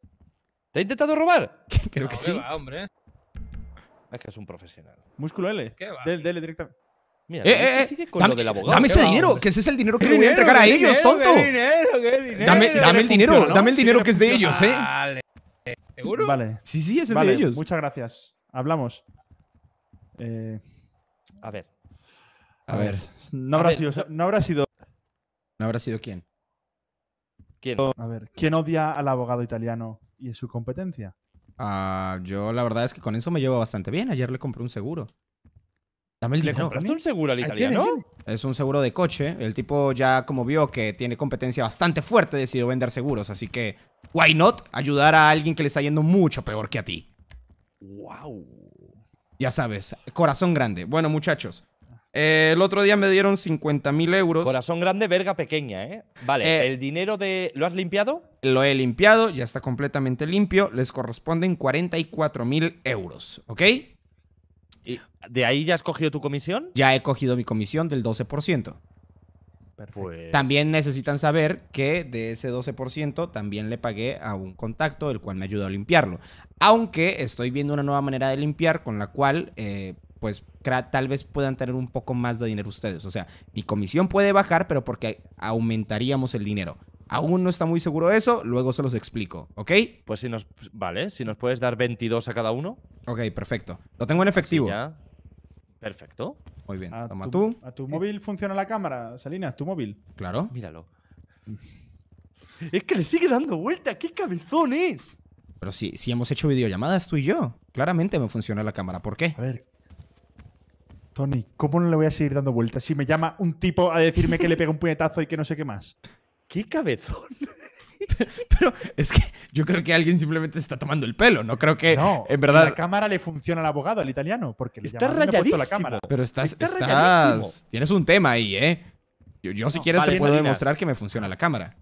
¿Te ha intentado robar? (laughs) Creo que sí. Va, hombre. Es que es un profesional. Músculo L. ¿Qué va? Dele, directamente. Mira, eh, eh, eh, con dame, lo del abogado. Dame ese dinero, que ese es el dinero que le voy a entregar a ellos, tonto. Dame, el dinero, dame el dinero que es de ellos, eh. Vale. ¿Seguro? Vale. Sí, sí, es el de ellos. Muchas gracias. Hablamos. Eh, a ver. A, ver. No, habrá Sido, no habrá sido. quién? ¿Quién? A ver, ¿quién odia al abogado italiano y su competencia? Ah, yo la verdad es que con eso me llevo bastante bien. Ayer le compré un seguro. ¿Le compraste un seguro al italiano? Es un seguro de coche. El tipo ya como vio que tiene competencia bastante fuerte decidió vender seguros. Así que, why not ayudar a alguien que le está yendo mucho peor que a ti. Wow. Ya sabes, corazón grande. Bueno, muchachos. el otro día me dieron 50 mil euros. Corazón grande, verga pequeña, ¿eh? Vale, eh, ¿el dinero de. ¿Lo has limpiado? Lo he limpiado, ya está completamente limpio. Les corresponden 44 mil euros, ¿ok? ¿De ahí ya has cogido tu comisión? Ya he cogido mi comisión del 12%. Pues también necesitan saber que de ese 12% también le pagué a un contacto, el cual me ayudó a limpiarlo. Aunque estoy viendo una nueva manera de limpiar con la cual... Eh, pues tal vez puedan tener un poco más de dinero ustedes. O sea, mi comisión puede bajar, pero porque aumentaríamos el dinero. Aún no está muy seguro de eso, luego se los explico, ¿ok? Pues si nos. Vale, si nos puedes dar 22 a cada uno. Ok, perfecto. Lo tengo en efectivo. Perfecto. Muy bien, a toma tú. ¿A tu móvil funciona la cámara, Salinas? ¿Tu móvil? Claro. Míralo. es que le sigue dando vuelta, ¡qué cabezón es! Pero si, si hemos hecho videollamadas tú y yo. Claramente me funciona la cámara, ¿por qué? A ver, Tony, ¿cómo no le voy a seguir dando vueltas si me llama un tipo a decirme que le pega un puñetazo y que no sé qué más? ¡Qué cabezón! (laughs) Pero es que yo creo que alguien simplemente está tomando el pelo. No creo que no, en verdad. La cámara le funciona al abogado, al italiano, porque le está rayadísimo. La cámara. Pero estás, estás, tienes un tema ahí, ¿eh? Yo, si quieres te puedo demostrar que me funciona la cámara.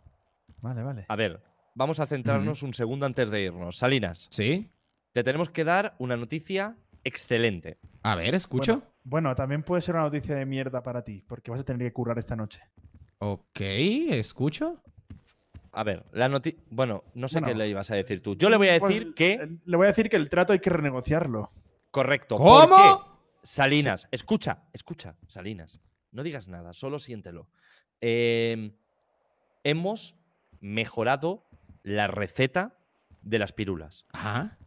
Vale, vale. A ver, vamos a centrarnos un segundo antes de irnos. Salinas. Sí. Te tenemos que dar una noticia excelente. A ver, escucho. Bueno, bueno, también puede ser una noticia de mierda para ti, porque vas a tener que currar esta noche. Ok, escucho. A ver, la noticia. Bueno, no sé qué le ibas a decir tú. Yo le voy a pues, decir que. Eh, le voy a decir que el trato hay que renegociarlo. Correcto. ¿Cómo? Salinas, escucha, escucha, Salinas. No digas nada, solo siéntelo. Em, hemos mejorado la receta de las pirulas. Ajá.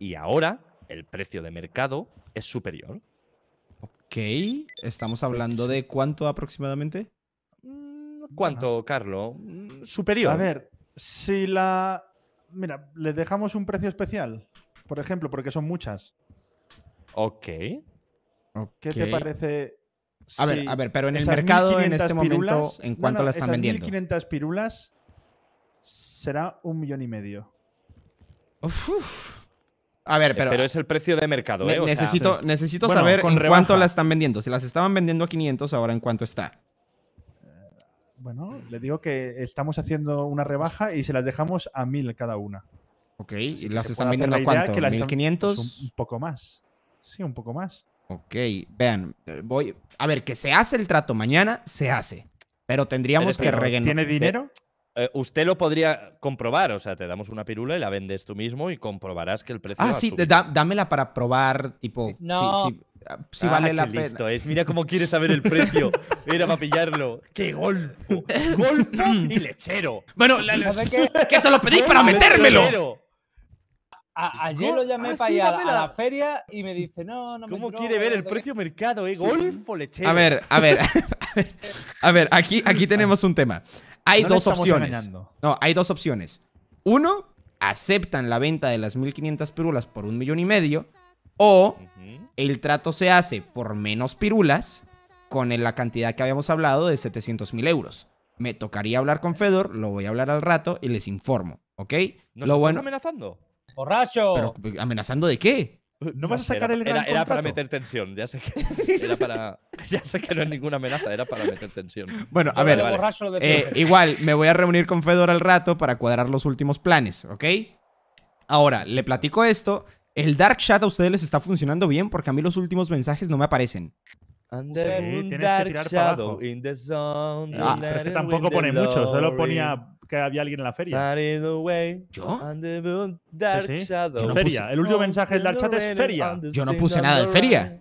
Y ahora el precio de mercado es superior. Ok, estamos hablando de cuánto aproximadamente? ¿Cuánto, Carlos? Mm, superior. A ver, si la. Mira, les dejamos un precio especial, por ejemplo, porque son muchas. Ok. ¿Qué te parece? A ver, a ver, pero en el mercado en este momento, ¿en cuánto las la están esas vendiendo? 1.500 pirulas será un millón y medio. Uf, A ver, eh, pero. Pero es el precio de mercado. ¿eh? necesito, necesito saber en cuánto la están vendiendo. Si las estaban vendiendo a 500, ahora en cuánto está. Bueno, le digo que estamos haciendo una rebaja y se las dejamos a mil cada una. Ok, ¿y las están vendiendo a cuánto? ¿1500? un poco más. Sí, un poco más. Ok, vean, eh, voy. A ver, que se hace el trato mañana, se hace. Pero tendríamos que regenerar. ¿Tiene dinero? Eh, usted lo podría comprobar, o sea, te damos una pirula y la vendes tú mismo y comprobarás que el precio. Ah, sí, dámela para probar, tipo, no. vale ah, la pena. Mira cómo quiere saber el precio. Mira, para pillarlo. ¡Qué golfo! ¡Golfo (laughs) y lechero! Bueno, ¿qué (laughs) que... te lo pedís para metérmelo. ayer lo llamé ah, para ir a, la, feria y me dice, no, no ¿Cómo quiere ver el precio mercado, eh? Golfo, lechero. A ver, a ver. (laughs) a ver, aquí, aquí tenemos un tema. Hay dos opciones. No, hay dos opciones. Uno, aceptan la venta de las 1500 pirulas por un millón y medio. O el trato se hace por menos pirulas con la cantidad que habíamos hablado de 700 mil euros. Me tocaría hablar con Fedor, lo voy a hablar al rato y les informo, ¿ok? ¿No lo amenazando? ¡Borracho! ¿Pero amenazando de qué? (laughs) No, vas a sacar el era, para meter tensión, ya sé que. (laughs) Era para, ya sé que no es ninguna amenaza, era para meter tensión. Bueno, a ver. Eh, igual, me voy a reunir con Fedor al rato para cuadrar los últimos planes, ¿ok? Ahora, le platico esto. El Dark shadow a ustedes les está funcionando bien porque a mí los últimos mensajes no me aparecen. tienes que tirar ah, tampoco pone mucho, solo ponía que había alguien en la feria. ¿Yo? feria. El último mensaje del Dark Chat es feria. Yo no puse nada de feria.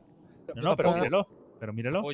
No, pero mírelo. Pero mírelo. Oh,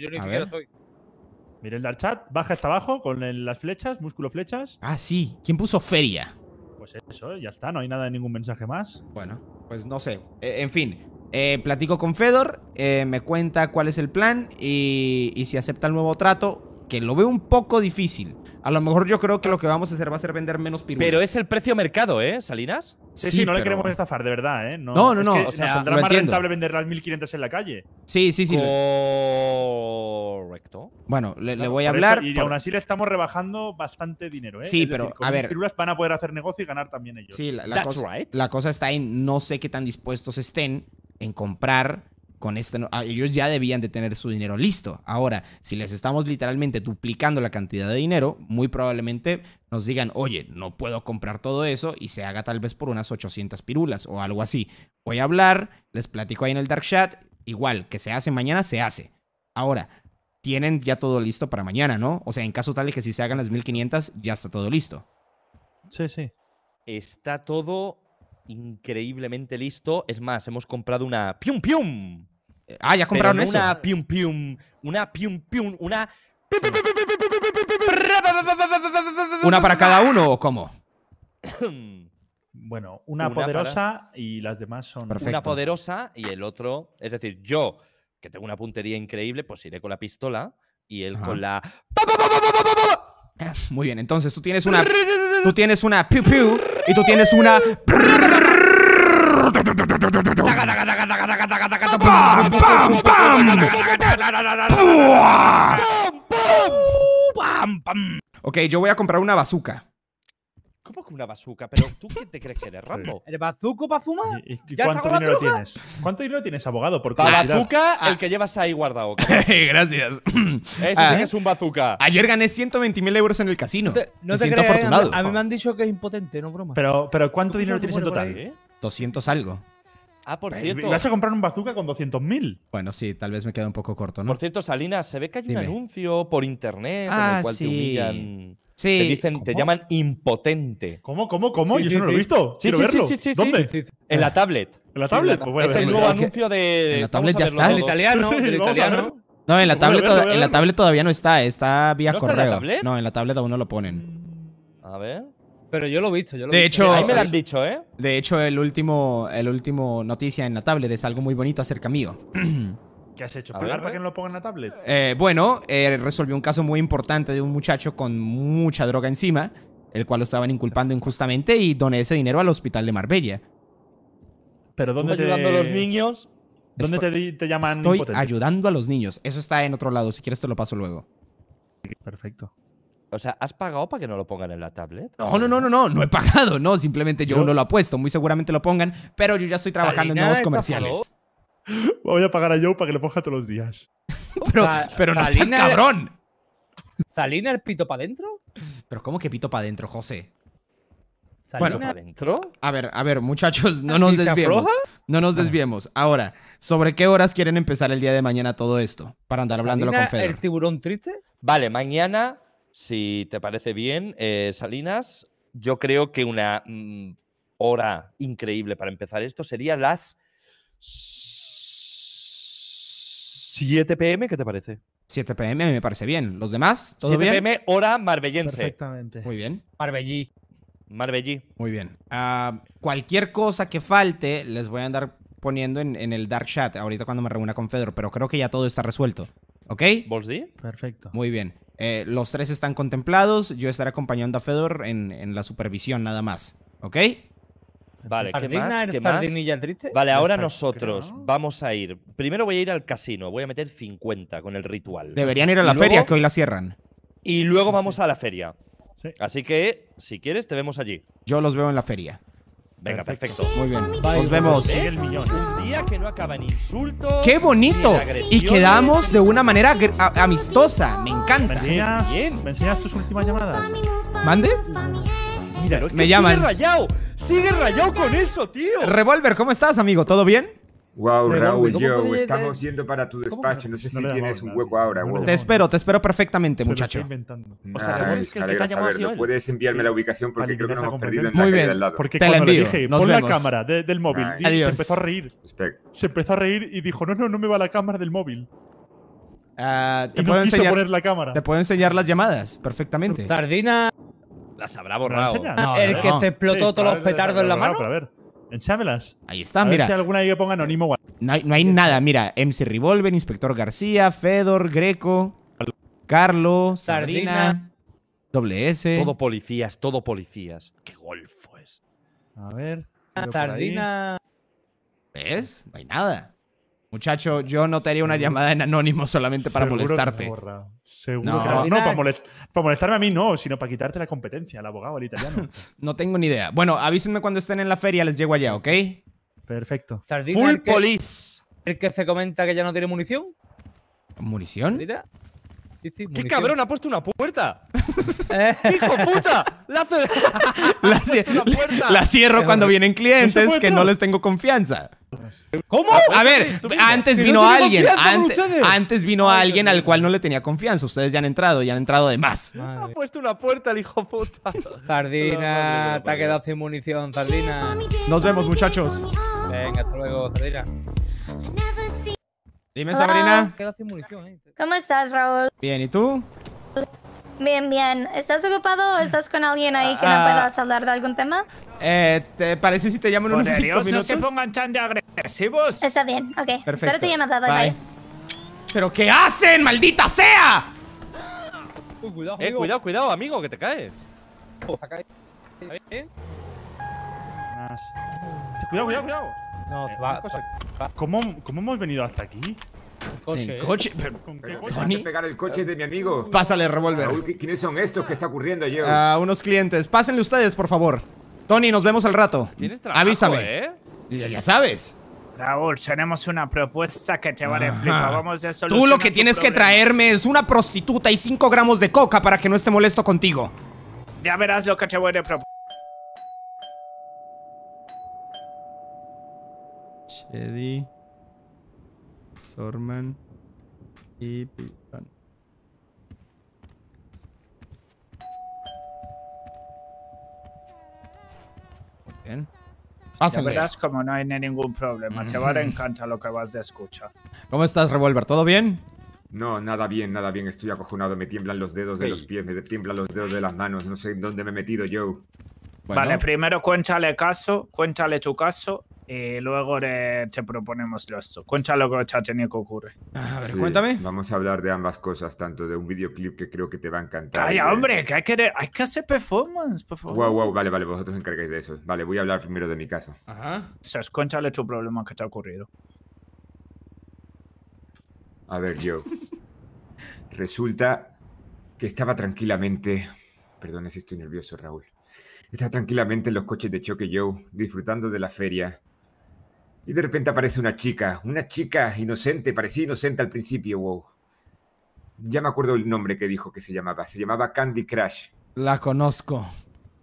Mire el Dark Chat, baja hasta abajo con las flechas, músculo flechas. Ah, sí. ¿Quién puso feria? Pues eso, ya está, no hay nada de ningún mensaje más. Bueno, pues no sé. Eh, en fin, eh, platico con Fedor, eh, me cuenta cuál es el plan y, y si acepta el nuevo trato, que lo veo un poco difícil. A lo mejor yo creo que lo que vamos a hacer va a ser vender menos pirulas. Pero es el precio mercado, ¿eh, Salinas? Sí, sí, no le queremos estafar, de verdad, ¿eh? No, no, no. o sea, saldrá más rentable vender las 1500 en la calle. Sí, sí, sí. Correcto. Bueno, le, voy a hablar. y aún así le estamos rebajando bastante dinero, ¿eh? Sí, pero a ver. pirulas van a poder hacer negocio y ganar también ellos. Sí, la, cosa, la cosa está en no sé qué tan dispuestos estén en comprar con este ah, ellos ya debían de tener su dinero listo. Ahora, si les estamos literalmente duplicando la cantidad de dinero, muy probablemente nos digan, oye, no puedo comprar todo eso y se haga tal vez por unas 800 pirulas o algo así. Voy a hablar, les platico ahí en el Dark Chat, igual, que se hace mañana, se hace. Ahora, tienen ya todo listo para mañana, ¿no? O sea, en caso tal de que si se hagan las 1500, ya está todo listo. Sí, sí. Está todo increíblemente listo. Es más, hemos comprado una pium pium Ah, ya compraron Una pium pium, una pium pium, una. ¿Una para cada uno o cómo? Bueno, una, poderosa y las demás son. Una poderosa y el otro. Es decir, yo, que tengo una puntería increíble, pues iré con la pistola y él con la. Muy bien, entonces tú tienes una. Tú tienes una piu piu y tú tienes una. Ok, yo voy a comprar una bazooka. ¿Cómo que una bazooka? ¿Pero tú qué te crees que eres, Rambo? ¿El bazuco para fumar? cuánto dinero tienes? ¿Cuánto dinero tienes, abogado? Por para bazooka, ah. el que llevas ahí guardado. (laughs) Gracias. Eso ah. es un bazuca. Ayer gané 120.000 euros en el casino. me siento afortunado. A mí, me han dicho que es impotente, no broma. Pero, pero ¿cuánto dinero tienes en total? 200 algo. Ah, por cierto. ¿Vas a comprar un bazooka con 200.000? Bueno, sí, tal vez me queda un poco corto, ¿no? Por cierto, Salinas, se ve que hay un anuncio por internet en el ah, cual sí. te humillan. Te dicen, te llaman impotente. ¿Cómo, cómo, cómo? Yo eso no lo he visto. Sí, sí, sí. ¿Dónde? En la tablet. ¿En la tablet? Pues Es el nuevo anuncio de. En la tablet ya está. En italiano. (laughs) italiano. No, en la, tablet, en la tablet todavía no está, está vía correo. no, en la tablet aún no lo ponen. A ver. Pero yo lo he visto, yo lo he visto. Hecho, Ahí me lo han dicho, ¿eh? De hecho, el último, el último noticia en la tablet es algo muy bonito acerca mío. (clears throat) ¿Qué has hecho? ¿Pagar para que no lo pongan en la tablet? Eh, bueno, eh, resolvió un caso muy importante de un muchacho con mucha droga encima, el cual lo estaban inculpando injustamente y doné ese dinero al hospital de Marbella. ¿Pero dónde te... ayudando a los niños? ¿Dónde te, te, llaman Estoy ayudando a los niños. Eso está en otro lado. Si quieres te lo paso luego. Perfecto. O sea, ¿has pagado para que no lo pongan en la tablet? No, no, no, no, no, no he pagado, no, simplemente yo, no lo ha puesto, muy seguramente lo pongan, pero yo ya estoy trabajando en nuevos comerciales. Voy a pagar a Joe para que lo ponga todos los días. (laughs) pero, pero no seas cabrón. ¿Salina el pito para adentro? ¿Pero cómo que pito para adentro, José? ¿Salina bueno, adentro? A ver, a ver, muchachos, no nos desviemos. No nos desviemos. Ahora, ¿sobre qué horas quieren empezar el día de mañana todo esto? Para andar hablándolo con Fede. ¿El tiburón triste? Vale, mañana si te parece bien, eh, Salinas, yo creo que una mm, hora increíble para empezar esto sería las 7 pm, ¿qué te parece? 7 pm me parece bien. ¿Los demás? ¿Todo 7 pm, hora marbellense. Perfectamente. Muy bien. Marbellí. Marbellí. Muy bien. Ah, cualquier cosa que falte, les voy a andar poniendo en, en, el Dark Chat ahorita cuando me reúna con Fedor, pero creo que ya todo está resuelto. ¿Ok? Perfecto. Muy bien. Eh, los tres están contemplados. Yo estaré acompañando a Fedor en, la supervisión nada más. ¿Ok? Vale, ¿qué más? Vale, ahora nosotros vamos a ir. Primero voy a ir al casino, voy a meter 50 con el ritual. Deberían ir a la feria, que hoy la cierran. Y luego vamos a la feria. Sí. Así que, si quieres, te vemos allí. Yo los veo en la feria. Venga, perfecto. Muy bien. Nos vemos. día que no acaban insultos. ¡Qué bonito! Y quedamos de una manera amistosa. Me encanta. ¿Me enseñas, ¿Me enseñas tus últimas llamadas? ¿Mande? Mira, me llaman. Sigue rayado. Sigue rayado con eso, tío. Revolver, ¿cómo estás, amigo? ¿Todo bien? Wow, Raúl, yo estamos yendo para tu despacho. No sé si tienes un hueco ahora. wow. Te espero, te espero perfectamente, muchacho. O sea, Puedes enviarme la ubicación porque creo que nos hemos perdido en la del lado. Porque te cuando la envío. dije, nos pon la cámara del móvil. Adiós. se empezó a reír. Se empezó a reír y dijo, no, no, no me va la cámara del móvil. Ah, te, puedo enseñar, la cámara. te puedo enseñar las llamadas perfectamente. Sardina las habrá borrado. Ah, el que se explotó todos los petardos en la mano. Échamelas. Ahí está, mira. si alguna ponga anónimo. No hay, nada, mira. MC Revolver, Inspector García, Fedor, Greco, Carlos, Sardina, WS. Todo policías, todo policías. Qué golfo es. A ver. Sardina. ¿Ves? No hay nada. Muchacho, yo no te haría una llamada en anónimo solamente para molestarte. Seguro no. que no, para, molestarme a mí no, sino para quitarte la competencia, al abogado, el italiano. (laughs) no tengo ni idea. Bueno, avísenme cuando estén en la feria, les llego allá, ¿ok? Perfecto. Full el police. ¿El que se comenta que ya no tiene munición? ¿Munición? Mira. ¡Qué cabrón! ¡Ha puesto una puerta! (laughs) ¡Hijo puta! (laughs) (laughs) ¡La, cierro cuando vienen clientes que no les tengo confianza. ¿Cómo? A ver, antes vino alguien. Antes, vino alguien al cual no le tenía confianza. Ustedes ya han entrado, ya han entrado de más. Ha puesto una puerta el hijo puta. Sardina, te ha quedado sin munición, Sardina. Nos vemos, muchachos. Venga, hasta luego, Sardina. Dime, Sabrina. Eh. ¿Cómo estás, Raúl? Bien, ¿y tú? Bien, bien. ¿Estás ocupado o estás con alguien ahí que no ah. puedas hablar de algún tema? Eh, ¿te parece si te llamo en unos minutos? no se pongan de agresivos. Está bien, ok. Perfecto. te bye, ¿Pero qué hacen, maldita sea? cuidado, eh, cuidado, cuidado, amigo, que te caes. Oh, ¿Está bien? Cuidado, cuidado, cuidado. No, eh, ¿Cómo, ¿Cómo hemos venido hasta aquí? Coche. ¿En ¿eh? coche? pegar el coche de mi amigo. Pásale, revólver. ¿Quiénes son estos? que está ocurriendo, yo? A unos clientes. Pásenle ustedes, por favor. Tony, nos vemos al rato. ¿Tienes trabajo, Avísame. Eh? Ya, sabes. Raúl, tenemos una propuesta que te a Tú lo que tienes que traerme es una prostituta y 5 gramos de coca para que no esté molesto contigo. Ya verás lo que te voy a proponer. Eddie, Sorman y Pipan. Bien. verdad como no hay ningún problema. Te va lo que vas de escucha. ¿Cómo estás, Revolver? ¿Todo bien? No, nada bien, nada bien. Estoy acojonado. Me tiemblan los dedos de los pies, me tiemblan los dedos de las manos. No sé en dónde me he metido yo. Vale, primero cuéntale caso, cuéntale tu caso y luego te proponemos esto. Cuéntalo lo que tenido que ocurre. A ver, cuéntame. Vamos a hablar de ambas cosas, tanto de un videoclip que creo que te va a encantar. ay hombre, que hay que, hacer performance, por favor. Wow, wow, vale, vale, vosotros encargáis de eso. Vale, voy a hablar primero de mi caso. Ajá. cuéntale tu problema que te ha ocurrido. A ver, yo. (laughs) Resulta que estaba tranquilamente. Perdón si estoy nervioso, Raúl. Estaba tranquilamente en los coches de Choque Joe, disfrutando de la feria y de repente aparece una chica, una chica inocente, parecía inocente al principio, wow. Ya me acuerdo el nombre que dijo que se llamaba, se llamaba Candy Crush. La conozco.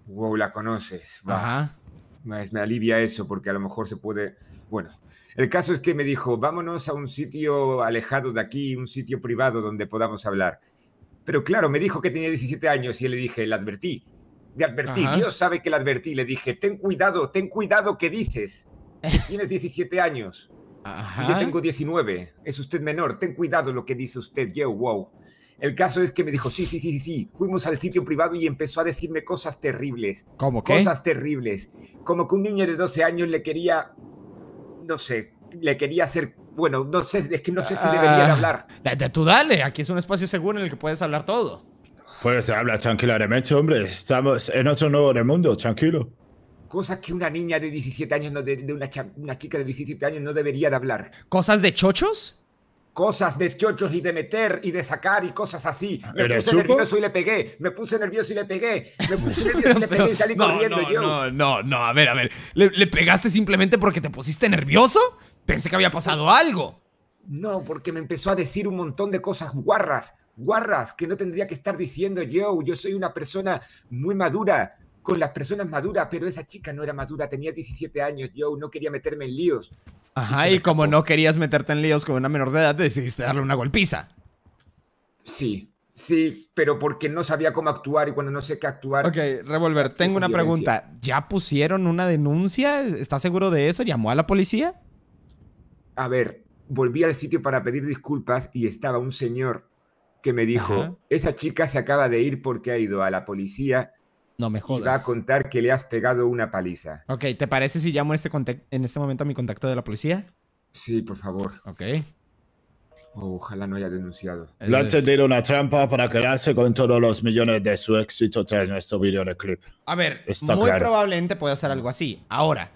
Wow, la conoces. Ajá. Me alivia eso porque a lo mejor se puede... Bueno, el caso es que me dijo, vámonos a un sitio alejado de aquí, un sitio privado donde podamos hablar. Pero claro, me dijo que tenía 17 años y le dije, le advertí, de advertí, Dios sabe que le advertí, le dije, ten cuidado, ten cuidado que dices. (laughs) Tienes 17 años. Ajá. Yo tengo 19. Es usted menor. Ten cuidado lo que dice usted. Yo, wow. El caso es que me dijo, sí, sí, sí, sí, Fuimos al sitio privado y empezó a decirme cosas terribles. ¿Cómo qué? Cosas terribles. Como que un niño de 12 años le quería, no sé, le quería hacer, bueno, no sé, es que no sé si debería ah, hablar. Tú dale, aquí es un espacio seguro en el que puedes hablar todo. Pues habla tranquilamente, hombre. Estamos en otro nuevo mundo, tranquilo cosas que una niña de 17 años, no de, una, chica de 17 años no debería de hablar. ¿Cosas de chochos? Cosas de chochos y de meter y de sacar y cosas así. Me puse nervioso y le pegué. Me puse nervioso y le pegué. Me puse nervioso y le (laughs) pegué y salí corriendo no, yo. No, no, no, a ver, a ver. ¿Le, ¿Le pegaste simplemente porque te pusiste nervioso? Pensé que había pasado algo. No, porque me empezó a decir un montón de cosas guarras, guarras que no tendría que estar diciendo yo. Yo soy una persona muy madura, con las personas maduras, pero esa chica no era madura, tenía 17 años, yo no quería meterme en líos. Ajá, y, como no querías meterte en líos con una menor de edad, decidiste darle una golpiza. Sí, sí, pero porque no sabía cómo actuar y cuando no sé qué actuar. Ok, Revolver, tengo una pregunta. ¿Ya pusieron una denuncia? ¿Estás seguro de eso? ¿Llamó a la policía? A ver, volví al sitio para pedir disculpas y estaba un señor que me dijo, esa chica se acaba de ir porque ha ido a la policía no me jodas. Y va a contar que le has pegado una paliza. Ok, ¿te parece si llamo en este, en este momento a mi contacto de la policía? Sí, por favor. Ok. ojalá no haya denunciado. Le han tendido una trampa para quedarse con todos los millones de su éxito tras nuestro video de clip. A ver, muy probablemente puede hacer algo así. Ahora,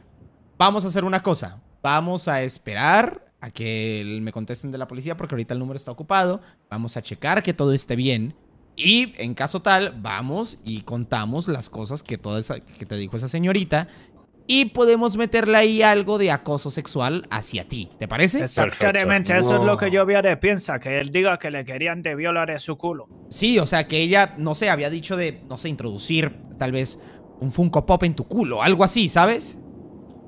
vamos a hacer una cosa. Vamos a esperar a que me contesten de la policía porque ahorita el número está ocupado. Vamos a checar que todo esté bien. Y en caso tal, vamos y contamos las cosas que, toda que te dijo esa señorita. Y podemos meterle ahí algo de acoso sexual hacia ti. ¿Te parece? Exactamente, eso es lo que yo de piensa, que él diga que le querían de violar su culo. Sí, o sea, que ella, no sé, había dicho de, no sé, introducir tal vez un Funko Pop en tu culo, algo así, ¿sabes?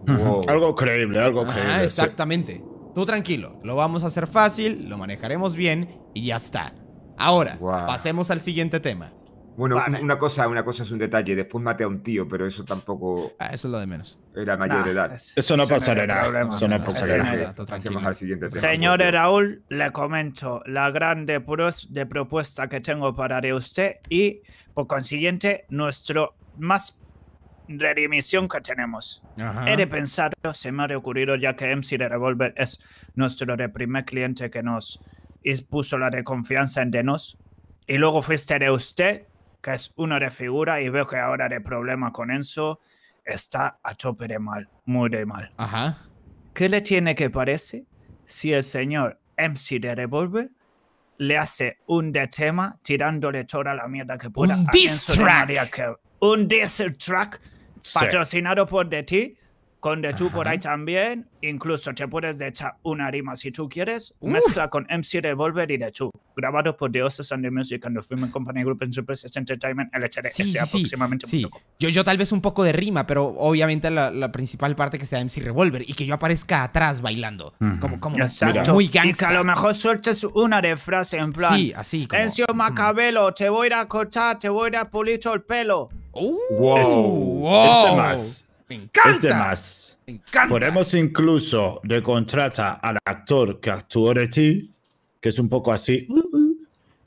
algo creíble, algo creíble. Ah, exactamente. Tú tranquilo, lo vamos a hacer fácil, lo manejaremos bien y ya está. Ahora, pasemos al siguiente tema. Bueno, una cosa, una cosa es un detalle. Después maté a un tío, pero eso tampoco. Ah, eso es lo de menos. Era mayor de edad. eso no pasará nada. Eso no pasará nada. Señor Raúl, le comento la grande pros de propuesta que tengo para usted y, por consiguiente, nuestro más redimisión que tenemos. He de pensar, se me ha ocurrido ya que MC de Revolver es nuestro primer cliente que nos y puso la de confianza entre nos. Y luego fuiste de usted, que es uno de figura, y veo que ahora de problema con eso, está a tope de mal, muy de mal. Ajá. ¿Qué le tiene que parecer si el señor MC de Revolver le hace un de tema tirándole toda la mierda que pueda? Un diss track. un diss patrocinado por de ti con The tú por ahí también. Incluso te puedes echar una rima si tú quieres. Mezcla con MC Revolver y The tú. Grabado por Dioses and the Music en el Film Company Group Enterprises Entertainment LTD. Sí, sí, aproximadamente sí. Yo, yo tal vez un poco de rima, pero obviamente la, principal parte que sea MC Revolver y que yo aparezca atrás bailando. Como, como Exacto. muy gangsta. Y que a lo mejor sueltes una de frase en plan. Sí, así. Como, Encio Macabelo, te voy a cortar, te voy a pulir todo el pelo. Uh, ¡Wow! Es, este wow. más. Me encanta. Es de más. Podemos incluso al actor que actuó de ti, que es un poco así, uh, uh,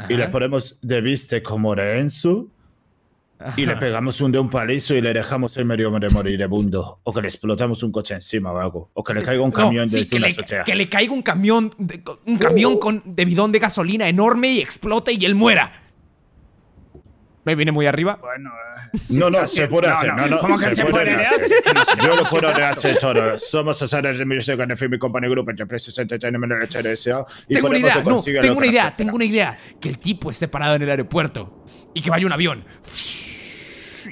y le ponemos de viste como de Enzo, y le pegamos un de un palizo y le dejamos en medio de mundo o que le explotamos un coche encima o algo, o que le caiga un camión de que, le, caiga un camión, un camión uh. con, de bidón de gasolina enorme y explota y él muera. ¿Me viene muy arriba? Bueno, (laughs) no, no, se puede hacer. No, ¿Cómo que se, puede, hacer? (laughs) Yo lo puedo hacer todo. Somos asesores de mi de Film y Company Group, Enterprises Entertainment, HRSA. Tengo una idea, no, tengo una idea, tengo una idea. Que el tipo esté parado en el aeropuerto y que vaya un avión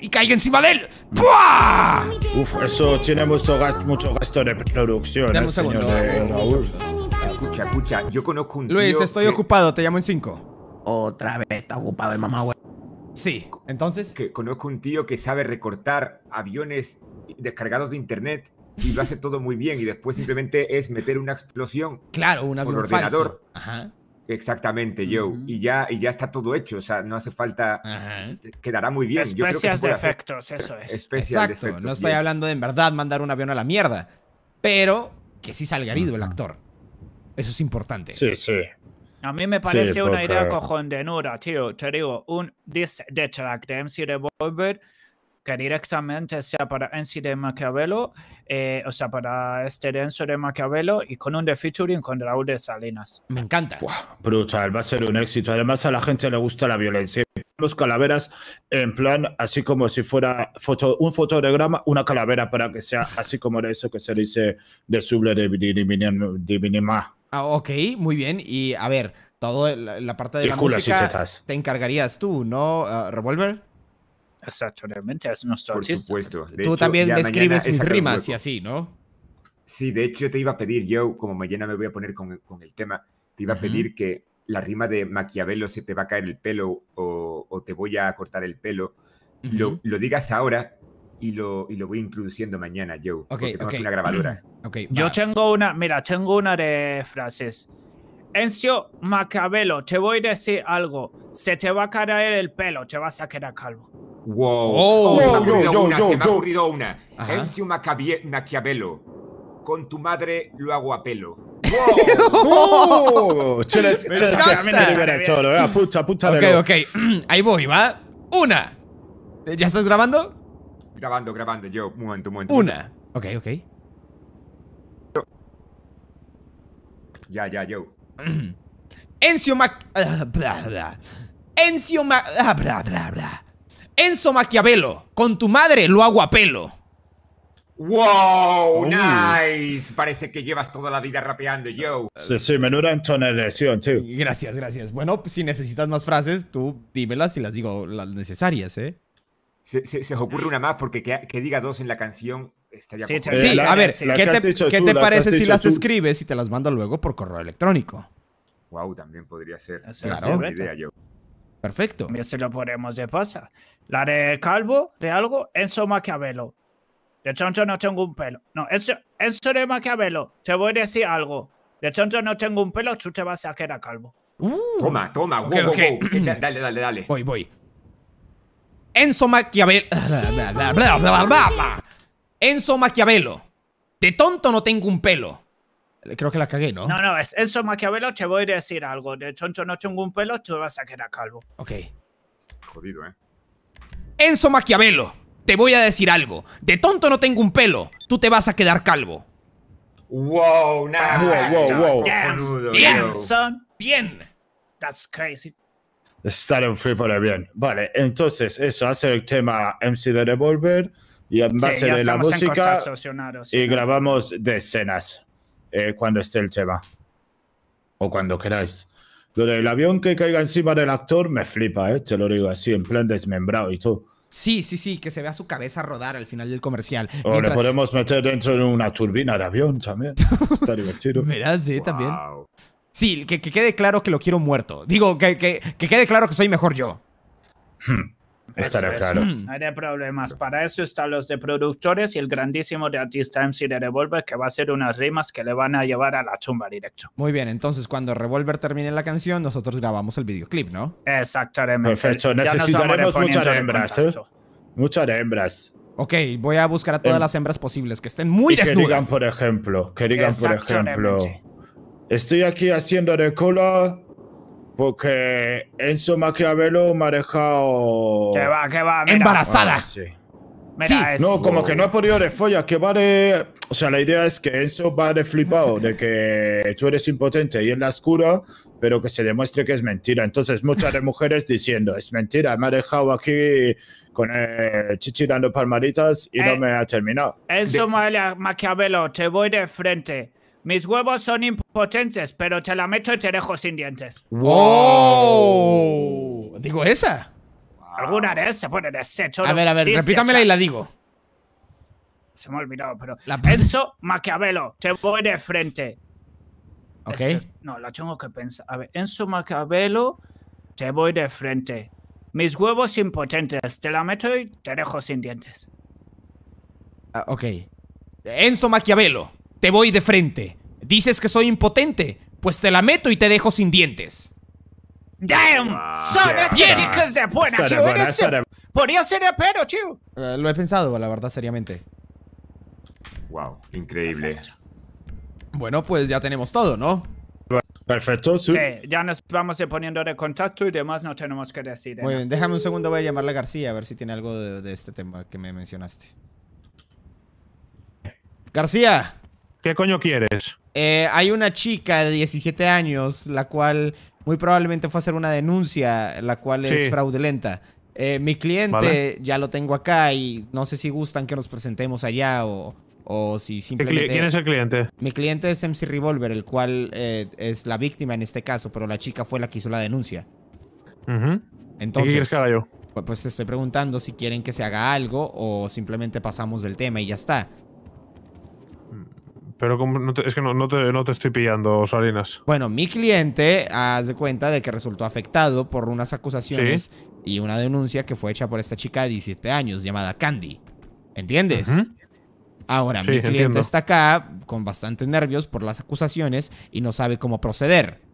y caiga encima de él. ¡Pua! Uf, eso tiene mucho, gasto, de producción. Dame eh, segundo. Raúl. Escucha, escucha, yo conozco un Luis, estoy ocupado, te llamo en cinco. Otra vez está ocupado el mamá Sí, entonces. Que conozco un tío que sabe recortar aviones descargados de internet y lo hace todo muy bien y después simplemente es meter una explosión. Claro, un ordenador. Exactamente, Joe. Y ya y ya está todo hecho, o sea, no hace falta quedará muy bien. Especias de efectos, eso es. Exacto, no estoy hablando de en verdad mandar un avión a la mierda, pero que sí salga herido el actor. Eso es importante. Sí, sí. A mí me parece una idea cojón tío. Te digo, un disc de track de MC Revolver que directamente sea para MC de Maquiavelo, o sea, para este denso de Maquiavelo y con un de featuring con Raúl de Salinas. Me encanta. brutal, va a ser un éxito. Además, a la gente le gusta la violencia. Los calaveras en plan, así como si fuera foto, un fotograma, una calavera para que sea así como de eso que se dice de suble de, Ah, ok, muy bien. Y a ver, toda la, parte de la música te encargarías tú, ¿no, ah, Revolver? Exactamente, es nuestro Por supuesto. tú también también escribes mis rimas y así, ¿no? Sí, de hecho te iba a pedir, yo, como mañana me voy a poner con, el tema, te iba a pedir que la rima de Maquiavelo se te va a caer el pelo o, te voy a cortar el pelo, lo, lo, digas ahora y lo, y lo voy introduciendo mañana, Joe. Ok, porque okay. una grabadura. (clears throat) Yo tengo una, mira, tengo una de frases. Encio Macabelo, te voy a decir algo. Se te va a caer el pelo, te vas a quedar calvo. Wow. Oh, se me ha ocurrido una, yo, se me ha Encio Maquiavelo, con tu madre lo hago a pelo. Wow. ce Pucha puttale. Ok, ok. (clears throat) Ahí voy, va. Una. ¿Ya estás grabando? Grabando, grabando, yo. Un momento, un momento. Una. Ok, ok. Ya, ya, yo. (clears throat) Enzo Mac... Encio Ma... Enzo Maquiavelo. Con tu madre lo hago a pelo. ¡Wow! ¡Nice! Parece que llevas toda la vida rapeando, yo. Sí, sí, menuda entonación, sí. Gracias, gracias. Bueno, si necesitas más frases, tú dímelas y las digo las necesarias, ¿eh? se, se, os ocurre una más porque que, diga dos en la canción estaría Sí, a ver, ¿qué te, ¿qué te parece si las escribes y te las mando luego por correo electrónico? Wow, también podría ser. claro, una idea yo. Perfecto. Ya se lo ponemos de pasa. La de Calvo, de algo, Enzo Maquiavelo. De choncho no tengo un pelo. No, Enzo, Enzo de Maquiavelo, te voy a decir algo. De choncho no tengo un pelo, tú te vas a quedar calvo. Uh. toma, toma, okay, (clears throat) dale, dale, dale. Voy, voy. Enzo Maquiavelo. (laughs) Enzo Maquiavelo. De tonto no tengo un pelo. Creo que la cagué, ¿no? No, no, es Enzo Maquiavelo. Te voy a decir algo. De tonto no tengo un pelo, tú vas a quedar calvo. Ok. Jodido, ¿eh? Enzo Maquiavelo. Te voy a decir algo. De tonto no tengo un pelo. Tú te vas a quedar calvo. Wow, nah. Wow, wow, wow. Bien, son. Bien. That's crazy. Estar en free el bien. Vale, entonces eso hace el tema MC de Revolver y en base de la música y eh, grabamos de escenas eh, cuando esté el tema o cuando queráis. Lo el avión que caiga encima del actor me flipa, eh, te lo digo así, en plan desmembrado y todo. Sí, sí, sí, que se vea su cabeza rodar al final del comercial. O le podemos meter dentro de una turbina de avión también. Está (laughs) divertido. Verás, sí, eh, también. Sí, que, quede claro que lo quiero muerto. Digo, que, que, quede claro que soy mejor yo. Hmm. Estará claro. Hmm. No Hay problemas. Para eso están los de productores y el grandísimo de artista y de Revolver, que va a hacer unas rimas que le van a llevar a la chumba directo. Muy bien, entonces cuando Revolver termine la canción, nosotros grabamos el videoclip, ¿no? Exactamente. Perfecto, necesitaremos muchas hembras. ¿eh? Muchas hembras. Ok, voy a buscar a todas em. las hembras posibles que estén muy desnudas. Que digan, por ejemplo, que digan, por ejemplo. Estoy aquí haciendo de cola porque Enzo Maquiavelo me ha dejado. va, va, Embarazada. Ah, sí. No, como que no ha podido de folla, que va de. O sea, la idea es que Enzo va de flipado, de que tú eres impotente y en la oscura, pero que se demuestre que es mentira. Entonces, muchas de mujeres diciendo, es mentira, me ha dejado aquí con el chichi dando palmaditas y no eh, me ha terminado. Enzo Maquiavelo, te voy de frente mis huevos son impotentes, pero te la meto y te dejo sin dientes. ¡Wow! Digo esa. Alguna de esas se pone todo. A ver, a ver, repítamela y la digo. Se me ha olvidado, pero. La... Enzo Maquiavelo, te voy de frente. Ok. no, la tengo que pensar. A ver, Enzo Maquiavelo, te voy de frente. Mis huevos impotentes, te la meto y te dejo sin dientes. Ah, ok. Enzo Maquiavelo. Te voy de frente. ¿Dices que soy impotente? Pues te la meto y te dejo sin dientes. Damn, son esas de buena, ser de pedo, eh, lo he pensado, la verdad, seriamente. Wow, increíble. Bueno, pues ya tenemos todo, ¿no? Perfecto, sí. ya nos vamos poniendo de contacto y demás no tenemos que decir. Muy bien, déjame un segundo, voy a llamarle a García a ver si tiene algo de este tema que me mencionaste. García, ¿Qué coño quieres? Eh, hay una chica de 17 años, la cual muy probablemente fue a hacer una denuncia, la cual es fraudulenta. Eh, mi cliente ya lo tengo acá y no sé si gustan que nos presentemos allá o, si simplemente... ¿Quién es el cliente? Mi cliente es MC Revolver, el cual eh, es la víctima en este caso, pero la chica fue la que hizo la denuncia. Entonces, ¿Qué Pues te pues, estoy preguntando si quieren que se haga algo o simplemente pasamos del tema y ya está. Pero es que no, te, estoy pillando, Salinas. Bueno, mi cliente haz de cuenta de que resultó afectado por unas acusaciones y una denuncia que fue hecha por esta chica de 17 años llamada Candy. ¿Entiendes? Ahora, mi cliente está acá con bastantes nervios por las acusaciones y no sabe cómo proceder.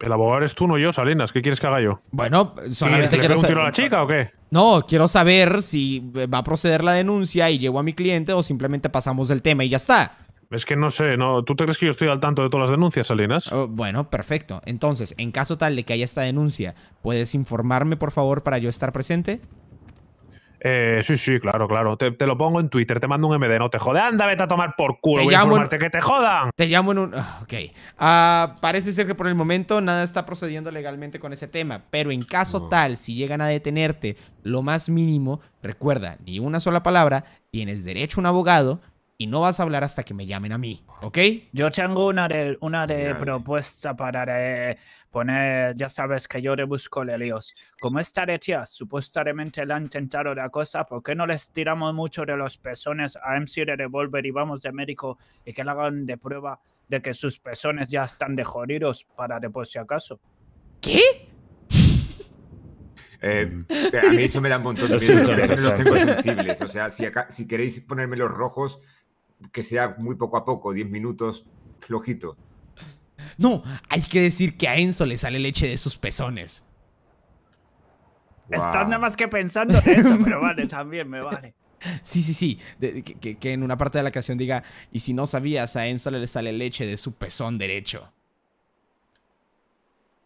El abogado eres tú, no yo, Salinas. ¿Qué quieres que haga yo? Bueno, solamente quiero saber. un tiro a la chica o qué? No, quiero saber si va a proceder la denuncia y llego a mi cliente o simplemente pasamos del tema y ya está. Es que no sé, no, ¿tú te crees que yo estoy al tanto de todas las denuncias, Salinas? Oh, bueno, perfecto. Entonces, en caso tal de que haya esta denuncia, ¿puedes informarme, por favor, para yo estar presente? Eh, sí, sí, claro, claro. Te, lo pongo en Twitter, te mando un MD, no te jode. Anda, vete a tomar por culo, te voy a que te jodan. Te llamo en un. Ah, ok. Ah, parece ser que por el momento nada está procediendo legalmente con ese tema, pero en caso tal, si llegan a detenerte lo más mínimo, recuerda, ni una sola palabra, tienes derecho a un abogado y no vas a hablar hasta que me llamen a mí, ¿ok? Yo tengo una de, una de propuesta para eh, poner, ya sabes que yo el Lelios. Como esta de tía supuestamente le han intentado la cosa, ¿por qué no les tiramos mucho de los pezones a MC de Revolver y vamos de médico y que le hagan de prueba de que sus pezones ya están de jodidos para por si acaso? ¿Qué? Eh, a mí eso me da un montón de miedo. los tengo sensibles. O sea, si, si queréis ponerme los rojos, que sea muy poco a poco, 10 minutos flojito. No, hay que decir que a Enzo le sale leche de sus pezones. Estás nada más que pensando eso, pero vale, (laughs) también me vale. Sí, sí, sí. que, en una parte de la canción diga, y si no sabías, a Enzo le sale leche de su pezón derecho.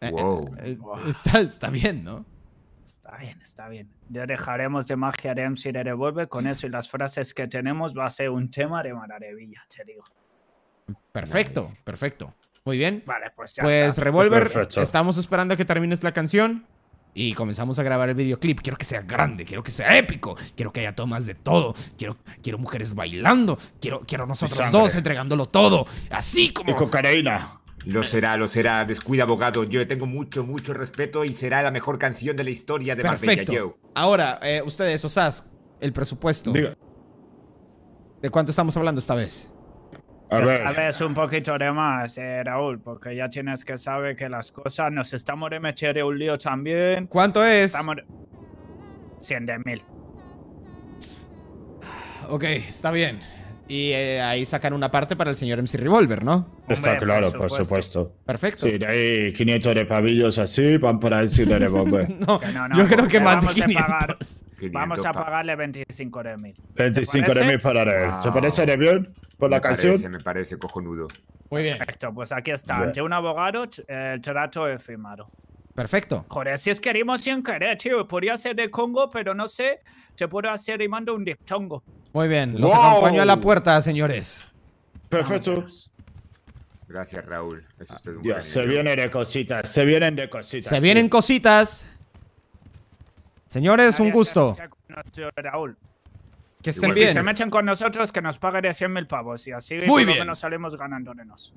Eh, eh, wow. Eh, está bien, ¿no? Está bien, está bien. Ya dejaremos de magia de MC de Revolver. Con eso y las frases que tenemos va a ser un tema de maravilla, te digo. Perfecto, perfecto. Muy bien. Vale, pues ya Pues Revolver, estamos esperando a que termines la canción y comenzamos a grabar el videoclip. Quiero que sea grande, quiero que sea épico, quiero que haya tomas de todo, quiero, quiero mujeres bailando, quiero, quiero nosotros dos entregándolo todo, así como... Y cocaína. Lo será, lo será. Descuida, abogado. Yo le tengo mucho, mucho respeto y será la mejor canción de la historia de Perfecto. Marbella, Ahora, eh, ustedes, ustedes, sea el presupuesto. ¿De cuánto estamos hablando esta vez? Esta vez un poquito de más, eh, Raúl, porque ya tienes que saber que las cosas nos estamos de meter un lío también. ¿Cuánto es? Estamos... 100 de mil. Ok, está bien. Y eh, ahí sacan una parte para el señor MC Revolver, ¿no? Está claro, por supuesto. Perfecto. Sí, hay 500 de pavillos así, van por el de Revolver. no, no, no, yo creo que más de 500. Vamos a pagarle 25 de mil. 25 de mil para él. ¿Te parece, bien? Por la parece, Se Me parece cojonudo. Muy bien. Perfecto, pues aquí está. Ante un abogado, eh, el trato es firmado. Perfecto. Joder, si es que sin querer, tío. Podría ser de Congo, pero no sé. Te puedo hacer y mando un diptongo. Muy bien, los acompaño a la puerta, señores. Perfecto. Gracias, Raúl. Es usted un se vienen de cositas, se vienen de cositas. Se vienen cositas. Señores, un gusto. Que estén bien. Si se mechen con nosotros, que nos paguen 100 mil pavos y así Muy bien. nos salimos ganándonos.